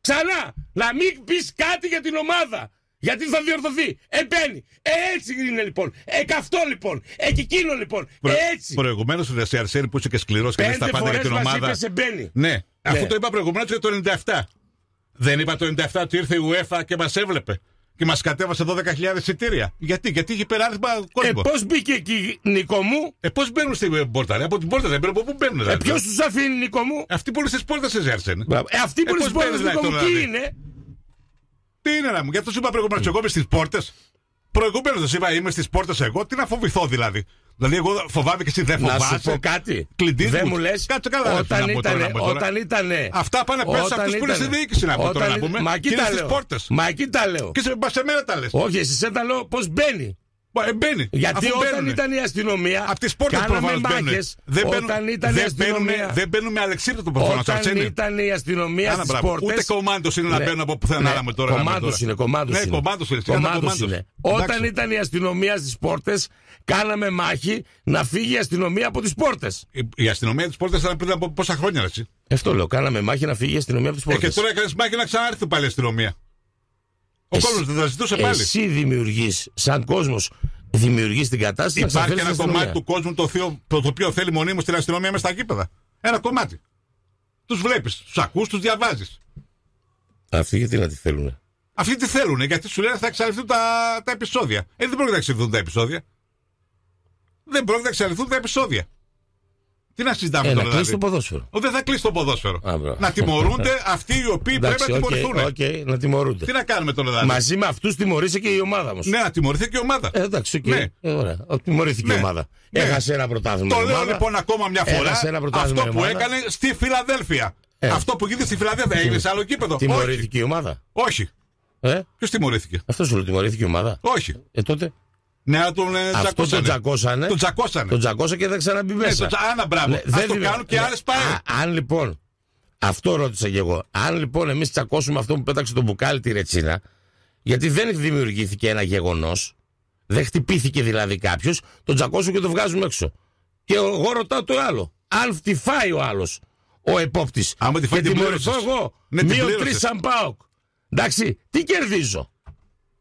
Speaker 3: ξανά, να μην πεις κάτι για την ομάδα. Γιατί θα διορθωθεί. Εμπαίνει. Ε, έτσι είναι λοιπόν. Ε, λοιπόν. Ε, εκείνο λοιπόν.
Speaker 1: Προ, ε, έτσι. Προηγουμένως ο Δεσιαρσέλη που είσαι και σκληρός και δεν στα πάντα για την ομάδα. Είπες, Ναι. ναι. Αφού το είπα προηγουμένως για το 97. Δεν είπα το 97 ότι ήρθε η UEFA και μας έβλεπε και μας κατέβασε 12.000 εισιτήρια. Γιατί, γιατί είχε υπεράλειμμα κόσμο. Ε, πώς μπήκε εκεί, Νικό μου. Ε, πώς μπαίνουν στην πόρτα, ρε. Από την πόρτα δεν μπαίνουν, πού μπαίνουν. Δηλαδή. Ε, ποιος τους αφήνει, Νικό μου. Αυτοί που είναι στι πόρτες, σε ζέρσεν. Ε, αυτοί που είναι στι Νικό τι είναι. Τι είναι, μου, γι' αυτό σου είπα Πρέπει να στις πόρτες σας είπα, είμαι στις πόρτες εγώ, τι να φοβηθώ δηλαδή. Δηλαδή, εγώ φοβάμαι και εσύ δεν φοβάμαι. Να σου πω κάτι. δεν μου λες. Κάτσε καλά, όταν ήταν. Όταν ήταν. Αυτά πάνε πέρα από αυτούς που είναι στη διοίκηση να πούμε. Μα εκεί τα λέω.
Speaker 3: Μα εκεί τα λέω. Και σε μένα τα λες. Όχι, εσύ τα λέω πώς μπαίνει. Ε, μπαίνει. Γιατί όταν μπαίνουν. ήταν η αστυνομία. Από τις πόρτες προφανώ μπαίνουν. Δεν μπαίνουν, όταν ήταν δεν η αστυνομία. Μπαίνουν, δεν μπαίνουν με αλεξίπτωτο προφανώς. Όταν έτσι, ήταν η αστυνομία στι πόρτες. Ούτε κομμάντος είναι ναι, να μπαίνουν από πουθενά ναι, Άραμε τώρα. Κομμάντο είναι. Κομμάντος ναι, είναι. είναι. Όταν ήταν η αστυνομία στις πόρτες, κάναμε μάχη να φύγει η αστυνομία από τις πόρτες. Η αστυνομία τη πόρτες ήταν πριν από πόσα χρόνια, έτσι.
Speaker 2: Ε, αυτό λέω. Κάναμε μάχη να φύγει η αστυνομία από τις πόρτε. Και τώρα
Speaker 1: έκανε μάχη να ξανάρθει πάλι η αστυνομία. Ο κόσμος δεν θα ζητούσε πάλι. Εσύ
Speaker 2: δημιουργείς, σαν κόσμος, δημιουργείς την κατάσταση. Υπάρχει ένα κομμάτι του
Speaker 1: κόσμου το, θείο, το, το οποίο θέλει μονίμως την αστυνομία μέσα στα κήπεδα, Ένα κομμάτι. Τους βλέπεις, τους ακούς, τους διαβάζεις.
Speaker 2: Αυτοί γιατί να τη
Speaker 1: θέλουν. Αυτοί τι θέλουν, γιατί σου λένε θα εξαλειφθούν τα, τα επεισόδια. Ε, δεν πρόκειται να εξαλειφθούν τα επεισόδια. Δεν πρόκειται να εξαλειφθούν τα επεισόδια. Τι να συζητάμε ε, τώρα. Να κλείσει δηλαδή? το ποδόσφαιρο. Ο, δεν θα κλείσει το ποδόσφαιρο. Α, να τιμωρούνται αυτοί οι οποίοι πρέπει να okay, τιμωρηθούν. Okay, να τιμωρούνται. Τι να κάνουμε τώρα, δηλαδή. Μαζί με
Speaker 3: αυτούς τιμωρήσε και η ομάδα μας. Ναι, να τιμωρηθεί και η ομάδα. Ε, εντάξει, okay. ναι.
Speaker 2: ε, ωραία. Τιμωρήθηκε ναι. η ομάδα. Ναι. Έχασε ένα πρωτάθλημα. Το λέω λοιπόν
Speaker 1: ακόμα μια φορά. ένα αυτό που έκανε στη Φιλαδέλφια. Ε. Αυτό που γίνεται στη Φιλαδέλφια έγινε σε άλλο κήπεδο. Τιμωρήθηκε η ομάδα. Όχι. Ε? Ποιος τιμωρήθηκε. Αυτός σου τιμωρήθηκε η ομάδα. Όχι. Ε τότε. Ναι, αλλά τον
Speaker 2: ε, Αυτό τον τσακώσανε. Τον
Speaker 3: τσακώσανε.
Speaker 2: Τον και δεν ξαναμπεί ναι, μέσα. Ναι, τσα... Άνα, μπράβο. Ναι, δεν το και ναι. άλλες Αν λοιπόν. Αυτό ρώτησα και εγώ. Αν λοιπόν εμείς τσακώσουμε αυτό που πέταξε το μπουκάλι τη ρετσίνα, γιατί δεν δημιουργήθηκε ένα γεγονός, δεν χτυπήθηκε δηλαδή κάποιος, τον τσακώσουμε και τον βγάζουμε έξω. Και εγώ ρωτάω το άλλο. Αν φτυφάει ο
Speaker 1: άλλος, ο επόπτης. με τη φάει τιμωρηθώ εγώ. Ναι, Μείον τρεις σαν Εντάξει, τι κερδίζω.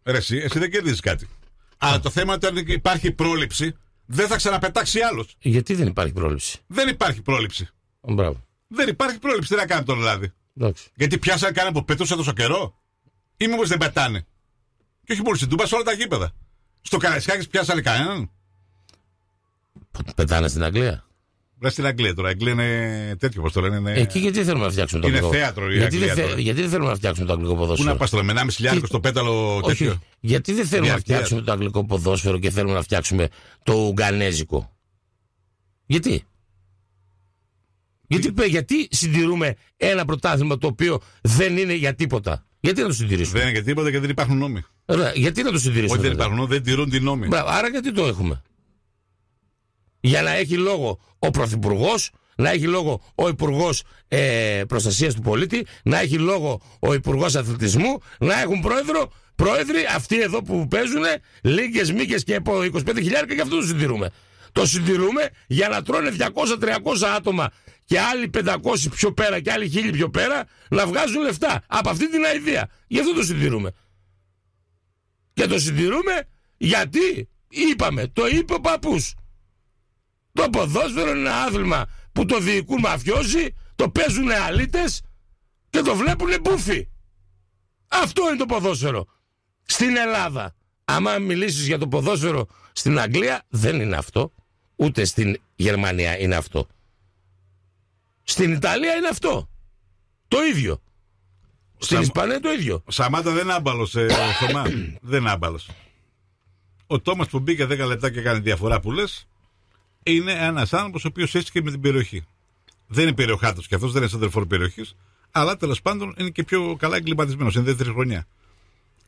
Speaker 1: Ρε, εσύ, εσύ δεν κερδίζεις κάτι. Αλλά το θέμα είναι ότι αν υπάρχει πρόληψη, δεν θα ξαναπετάξει άλλος. Γιατί δεν υπάρχει πρόληψη. Δεν υπάρχει πρόληψη. Μπράβο. Δεν υπάρχει πρόληψη. Τι να κάνει τον δηλαδή. Εντάξει. Γιατί πιάσανε κανένα που πετούσε τόσο καιρό. Ή μήπως δεν πετάνε. Και όχι μόνο στην Τούμπα, σε όλα τα γήπεδα. Στο Καραϊσκάκης πιάσανε κανέναν.
Speaker 2: Πετάνε στην Αγγλία.
Speaker 1: Βρε στην Αγγλία τώρα. Αγγλία είναι τέτοιο, όπω το λένε. Είναι... Εκεί
Speaker 2: γιατί θέλουμε να φτιάξουμε το αγγλικό. Είναι θέατρο γιατί, δεν γιατί δεν θέλουμε να φτιάξουμε το αγγλικό ποδόσφαιρο. Πού να
Speaker 1: πας τώρα, με 1,5 χιλιάδικο στο πέταλο Όχι. τέτοιο.
Speaker 2: Γιατί δεν θέλουμε να φτιάξουμε το αγγλικό ποδόσφαιρο και θέλουμε να φτιάξουμε το ουγγανέζικο. Γιατί.
Speaker 3: Γιατί, γιατί συντηρούμε ένα πρωτάθλημα το οποίο δεν είναι για τίποτα. Γιατί να το συντηρήσουμε.
Speaker 1: Δεν είναι για τίποτα και δεν υπάρχουν νόμοι. Ρε, γιατί να το συντηρήσουμε. Όχι, δεν δηλαδή? υπάρχουν νόμοι, δεν τηρούν την νόμη.
Speaker 3: Άρα γιατί το
Speaker 2: έχουμε για να έχει λόγο ο Πρωθυπουργός, να έχει λόγο
Speaker 3: ο Υπουργός ε, Προστασίας του Πολίτη, να έχει λόγο ο Υπουργός Αθλητισμού, να έχουν πρόεδρο. Πρόεδροι, αυτοί εδώ που παίζουν, λίγε μήκες και από 25 χιλιάρικα, και αυτό το συντηρούμε. Το συντηρούμε για να τρώνε 200-300 άτομα και άλλοι 500 πιο πέρα και άλλοι 1000 πιο πέρα να βγάζουν λεφτά από αυτή την αηδία. Γι' αυτό το συντηρούμε. Και το συντηρούμε γιατί είπαμε, το είπε ο παππούς. Το ποδόσφαιρο είναι ένα άθλημα που το διοικούν μαφιόζοι, το παίζουν αλήτες και το βλέπουν μπούφοι. Αυτό είναι το ποδόσφαιρο. Στην Ελλάδα. Άμα μιλήσεις για το ποδόσφαιρο στην
Speaker 2: Αγγλία δεν είναι αυτό. Ούτε στην Γερμανία είναι αυτό.
Speaker 1: Στην Ιταλία είναι αυτό. Το ίδιο. Στην Ισπανία το ίδιο. Σαμάτα δεν άμπαλος, ε, Θωμά. (coughs) δεν άμπαλος. Ο Τόμας που μπήκε 10 λεπτά και κάνει διαφορά που λες, είναι ένας άνθρωπος ο οποίος έστηκε με την περιοχή. Δεν είναι περιοχάτος και αυτός δεν είναι σαντερφόρ περιοχής, αλλά τέλος πάντων είναι και πιο καλά εγκληματισμένος. Είναι δεύτερη χρονιά.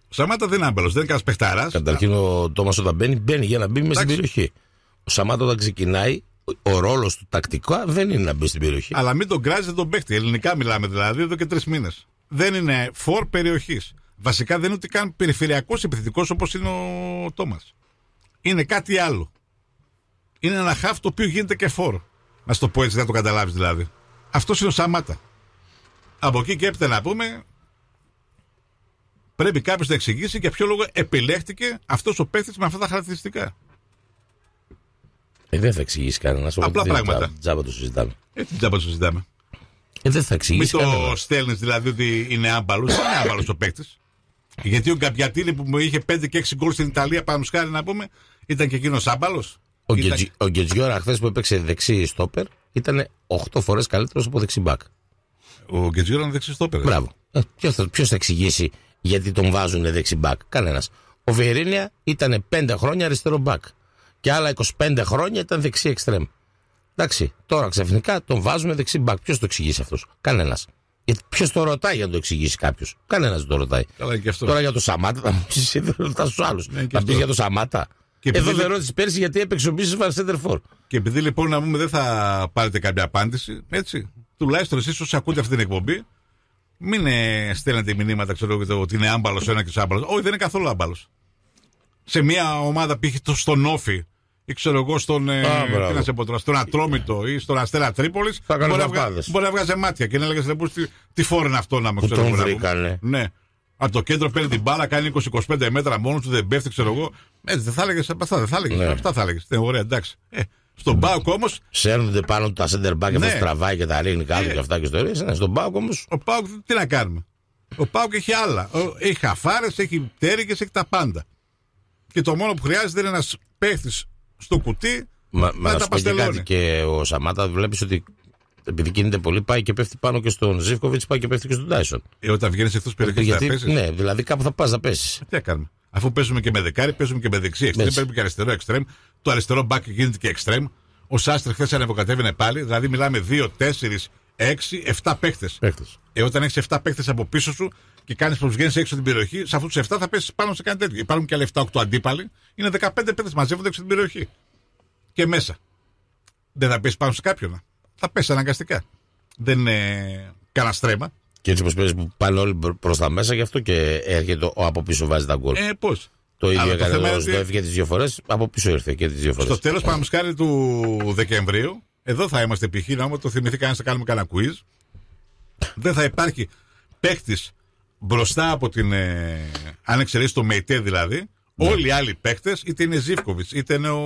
Speaker 1: Σαμάτα δεν είναι άμπελο, δεν είναι κανένας παιχτάρα. Καταρχήν ο Τόμας όταν μπαίνει, μπαίνει για να μπει μέσα στην περιοχή. Ο Σαμάτα όταν ξεκινάει, ο ρόλος του τακτικά δεν είναι να μπει στην περιοχή. Αλλά μην τον κράζει τον παίχτη. Ελληνικά μιλάμε δηλαδή εδώ και τρεις μήνες. Δεν είναι φορ περιοχής. Βασικά δεν είναι ούτε καν περιφερειακός επιθετικός όπως είναι ο Τόμας. Είναι κάτι άλλο είναι ένα χαφ το οποίο γίνεται και φόρο. Να το πω έτσι, να το καταλάβεις δηλαδή. Αυτός είναι ο Σαμάτα. Από εκεί και έπειτα να πούμε, πρέπει κάποιος να εξηγήσει για ποιο λόγο επιλέχτηκε αυτός ο παίχτης με αυτά τα χαρακτηριστικά.
Speaker 2: Ε, δεν θα εξηγήσει κανένας. Απλά πράγματα. Τζάμπα το συζητάμε. Ε, τι τζάμπα το συζητάμε. Ε, δεν θα εξηγήσει. Μην το
Speaker 1: στέλνεις δηλαδή ότι είναι άμπαλος. Δεν είναι άμπαλος ο παίκτη. Γιατί ο Γκαμπιατήλη που μου είχε 5 και 6 γκολ στην Ιταλία, πάνω χάρη να πούμε, ήταν και εκείνος άμπαλος.
Speaker 2: Ο, Γκετζιόρα ο χθες που έπαιξε δεξί στόπερ ήταν 8 φορές καλύτερος από δεξί μπακ. Ο Γκετζιόρα είναι δεξί στόπερ. Μπράβο. Ε, ποιος θα, ποιος θα εξηγήσει γιατί τον βάζουν δεξί μπακ. Κανένας. Ο Βιερίνια ήταν 5 χρόνια αριστερό μπακ. Και άλλα 25 χρόνια ήταν δεξί εξτρέμ. Εντάξει, τώρα ξαφνικά τον βάζουμε δεξί μπακ. Ποιος το εξηγήσει αυτός, Κανένας. ποιος το ρωτάει για να το εξηγήσει κάποιος. Κανένας δεν το ρωτάει.
Speaker 1: Τώρα για το Σαμάτα θα μου πεις: Δεν ρωτάς άλλου. Θα ναι, πει για το Σαμάτα. Και Εδώ δεν ρώτησε πέρσι γιατί έπαιξε ο Βαρσέντερ Φόρ. Και επειδή λοιπόν να πούμε δεν θα πάρετε κάποια απάντηση, έτσι, τουλάχιστον εσείς όσοι ακούτε αυτή την εκπομπή, μην ε, στέλνετε μηνύματα ξέρω, εγώ, ότι είναι άμπαλος ένα και άμπαλος. Όχι, δεν είναι καθόλου άμπαλος. Σε μια ομάδα που το στον Όφη ή ξέρω εγώ στον, ε, να σε πω, Ατρόμητο ή στον Αστέρα Τρίπολης. Μπορεί, να μπορεί να βγάζει μάτια και να έλεγε τι, τι αυτό να με ξέρω. εγώ, βρήκανε. Ναι από το κέντρο παίρνει την μπάλα, κάνει 20-25 μέτρα μόνος του, δεν πέφτει, ξέρω εγώ. Έτσι ε, δεν θα έλεγες αυτά, δεν θα έλεγες. Ναι. Αυτά θα έλεγες. Ναι, ωραία, εντάξει. Ε, στον Πάουκ όμω. Σέρνονται πάνω του τα center back, ναι. τραβάει και τα ρίχνει κάτω ε, και αυτά και ιστορίε. Ναι, στον Πάουκ όμως. Ο Πάουκ τι να κάνουμε. Ο Πάουκ έχει άλλα. Έχει χαφάρες, έχει πτέρυγε, έχει τα πάντα. Και το μόνο που χρειάζεται είναι ένας παίχτης στο κουτί.
Speaker 2: Μα, να, να τα σου και και ο Σαμάτα βλέπεις ότι επειδή κινείται πολύ, πάει και πέφτει πάνω και στον Ζήφκοβιτ, πάει και πέφτει και στον Τάισον. Ε, όταν βγαίνεις εκτός ε, περιοχής, θα πέσει. Ναι,
Speaker 1: δηλαδή κάπου θα πας ε, να πέσει. Τι κάνουμε. Αφού παίζουμε και με δεκάρι, παίζουμε και με δεξί εξτρέμ, παίζουμε και αριστερό εξτρέμ. Το αριστερό μπακ γίνεται και εξτρέμ. Ο Σάστρε χθες ανεβοκατέβαινε πάλι, δηλαδή μιλάμε 2, 4, 6, 7 παίχτε. Ε, όταν έχεις 7 παίχτες από πίσω σου και κάνεις πως βγαίνεις έξω την περιοχή, σε αυτούς τους 7 θα πέσεις πάνω σε κάτι τέτοιο. Υπάρχουν και άλλα 7-8 αντίπαλοι, είναι 15 παίχτες μαζεύονται έξω την περιοχή. Και μέσα. Δεν θα πέσεις πάνω σε κάποιον θα πέσει αναγκαστικά. Δεν είναι κανένα στρέμα.
Speaker 2: Και έτσι όπως πέσει που πάνε όλοι προς τα μέσα, γι' αυτό και έρχεται ο από πίσω βάζει τα γκολ. Ε, πώς. Το ίδιο έκανε ο Σντοεφ για τις δύο φορές. Από πίσω ήρθε
Speaker 1: και τις δύο φορές. Στο τέλος, πάμε του Δεκεμβρίου, εδώ θα είμαστε π.χ. να το θυμηθεί κανένας να κάνουμε κανένα quiz. Δεν θα υπάρχει παίχτη μπροστά από την. Ε, αν εξαιρέσεις το ΜΕΤΕ δηλαδή, ναι. Όλοι οι άλλοι παίκτες, είτε είναι Ζήφκοβιτ, είτε είναι ο,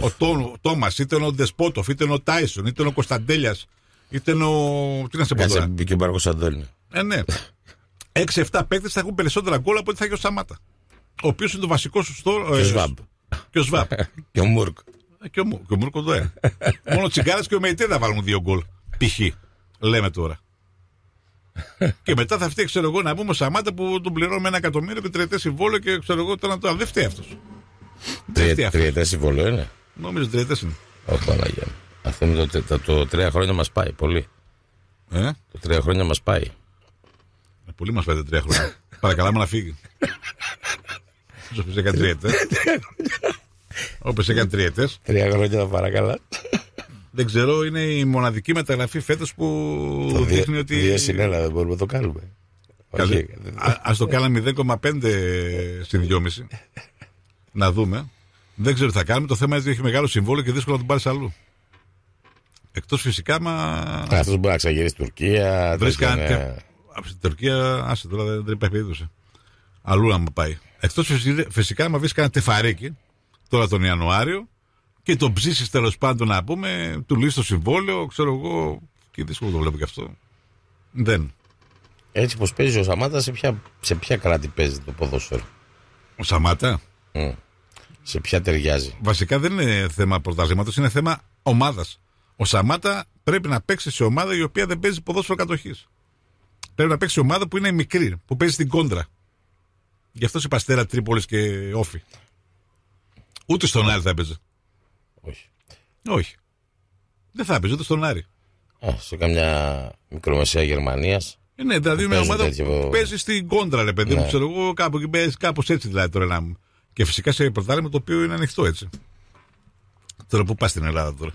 Speaker 1: ο, Τόμας, είτε είναι ο Ντεσπότοφ, είτε είναι ο Τάισον, είτε είναι ο Κωνσταντέλιας, είτε είναι ο. Τι να σε πω τώρα.
Speaker 2: και ο Μαρκο Αντώνη.
Speaker 1: Ε, ναι. 6-7 (laughs) παίκτες θα έχουν περισσότερα γκολ από ότι θα έχει ο Σαμάτα. Ο οποίος είναι το βασικό σου στόλο. Και ο ε, Σβάμπ. Και ο Σβάμπ. (laughs) Ε, και ο Μούρκ. Και ο, Μούρκ εδώ, ε. (laughs) Μόνο ο Τσιγκάρα και ο Μεϊτέ θα βάλουν δύο γκολ. Π.χ. Λέμε τώρα και μετά θα φταίει, ξέρω εγώ, να πούμε Σαμάτα που τον πληρώνουμε ένα εκατομμύριο και τριετές συμβόλαιο και ξέρω εγώ τώρα να το. Δεν αυτό.
Speaker 2: Τριετές συμβόλαιο είναι.
Speaker 1: Νομίζω τριετές είναι. Όχι,
Speaker 2: Παναγία. Αυτό είναι το, το, το, τρία χρόνια μας
Speaker 1: πάει πολύ. Ε? Το τρία χρόνια μας πάει. Ε, πολύ μας πάει τα τρία χρόνια. (laughs) Παρακαλάμε να φύγει. Όπω έκανε τριετές. (laughs) Όπως έκανε τριετές. Τρία χρόνια θα παρακαλά δεν ξέρω, είναι η μοναδική μεταγραφή φέτος που το δείχνει δι, ότι. Δύο συνένα δεν μπορούμε να το κάνουμε. Α το κάναμε 0,5 στην 2,5. να δούμε. Δεν ξέρω τι θα κάνουμε. Το θέμα είναι ότι έχει μεγάλο συμβόλαιο και δύσκολο να τον πάρεις αλλού. Εκτός φυσικά μα. Αυτός μπορεί να ξαγυρίσει Τουρκία. Βρίσκει ναι. Από Τουρκία, άσε τώρα δεν, υπάρχει περίπτωση. Αλλού να μου πάει. Εκτός φυσικά, μα βρει κάνα τεφαρέκι τώρα τον Ιανουάριο, και τον ψήσεις τέλος πάντων να πούμε, του λύσει το συμβόλαιο, ξέρω εγώ. Και δύσκολο το βλέπω και αυτό. Δεν. Έτσι πως παίζει ο Σαμάτα, σε ποια, σε ποια κράτη παίζει το ποδόσφαιρο. Ο Σαμάτα. Mm. Σε ποια ταιριάζει. Βασικά δεν είναι θέμα πρωταθλήματος, είναι θέμα ομάδας. Ο Σαμάτα πρέπει να παίξει σε ομάδα η οποία δεν παίζει ποδόσφαιρο κατοχής. Πρέπει να παίξει σε ομάδα που είναι μικρή, που παίζει στην κόντρα. Γι' αυτό σε παστέρα Τρίπολης και όφη. Ούτε στον Άρη θα έπαιζε. Όχι. Όχι. Δεν θα έπαιζε ούτε στον Άρη.
Speaker 2: Α, σε καμιά μικρομεσαία Γερμανίας.
Speaker 1: Ε, ναι, δηλαδή μια ομάδα τέτοιο... που παίζει στην κόντρα, ρε παιδί μου, ναι. ξέρω εγώ, κάπως έτσι δηλαδή τώρα να Και φυσικά σε πρωτάλληλο το οποίο είναι ανοιχτό έτσι. Τώρα που πας στην Ελλάδα τώρα.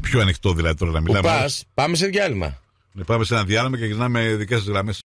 Speaker 1: Πιο ανοιχτό δηλαδή τώρα να μιλάμε. πάμε σε διάλειμμα. Ναι, πάμε σε ένα διάλειμμα και γυρνάμε δικές γραμμές.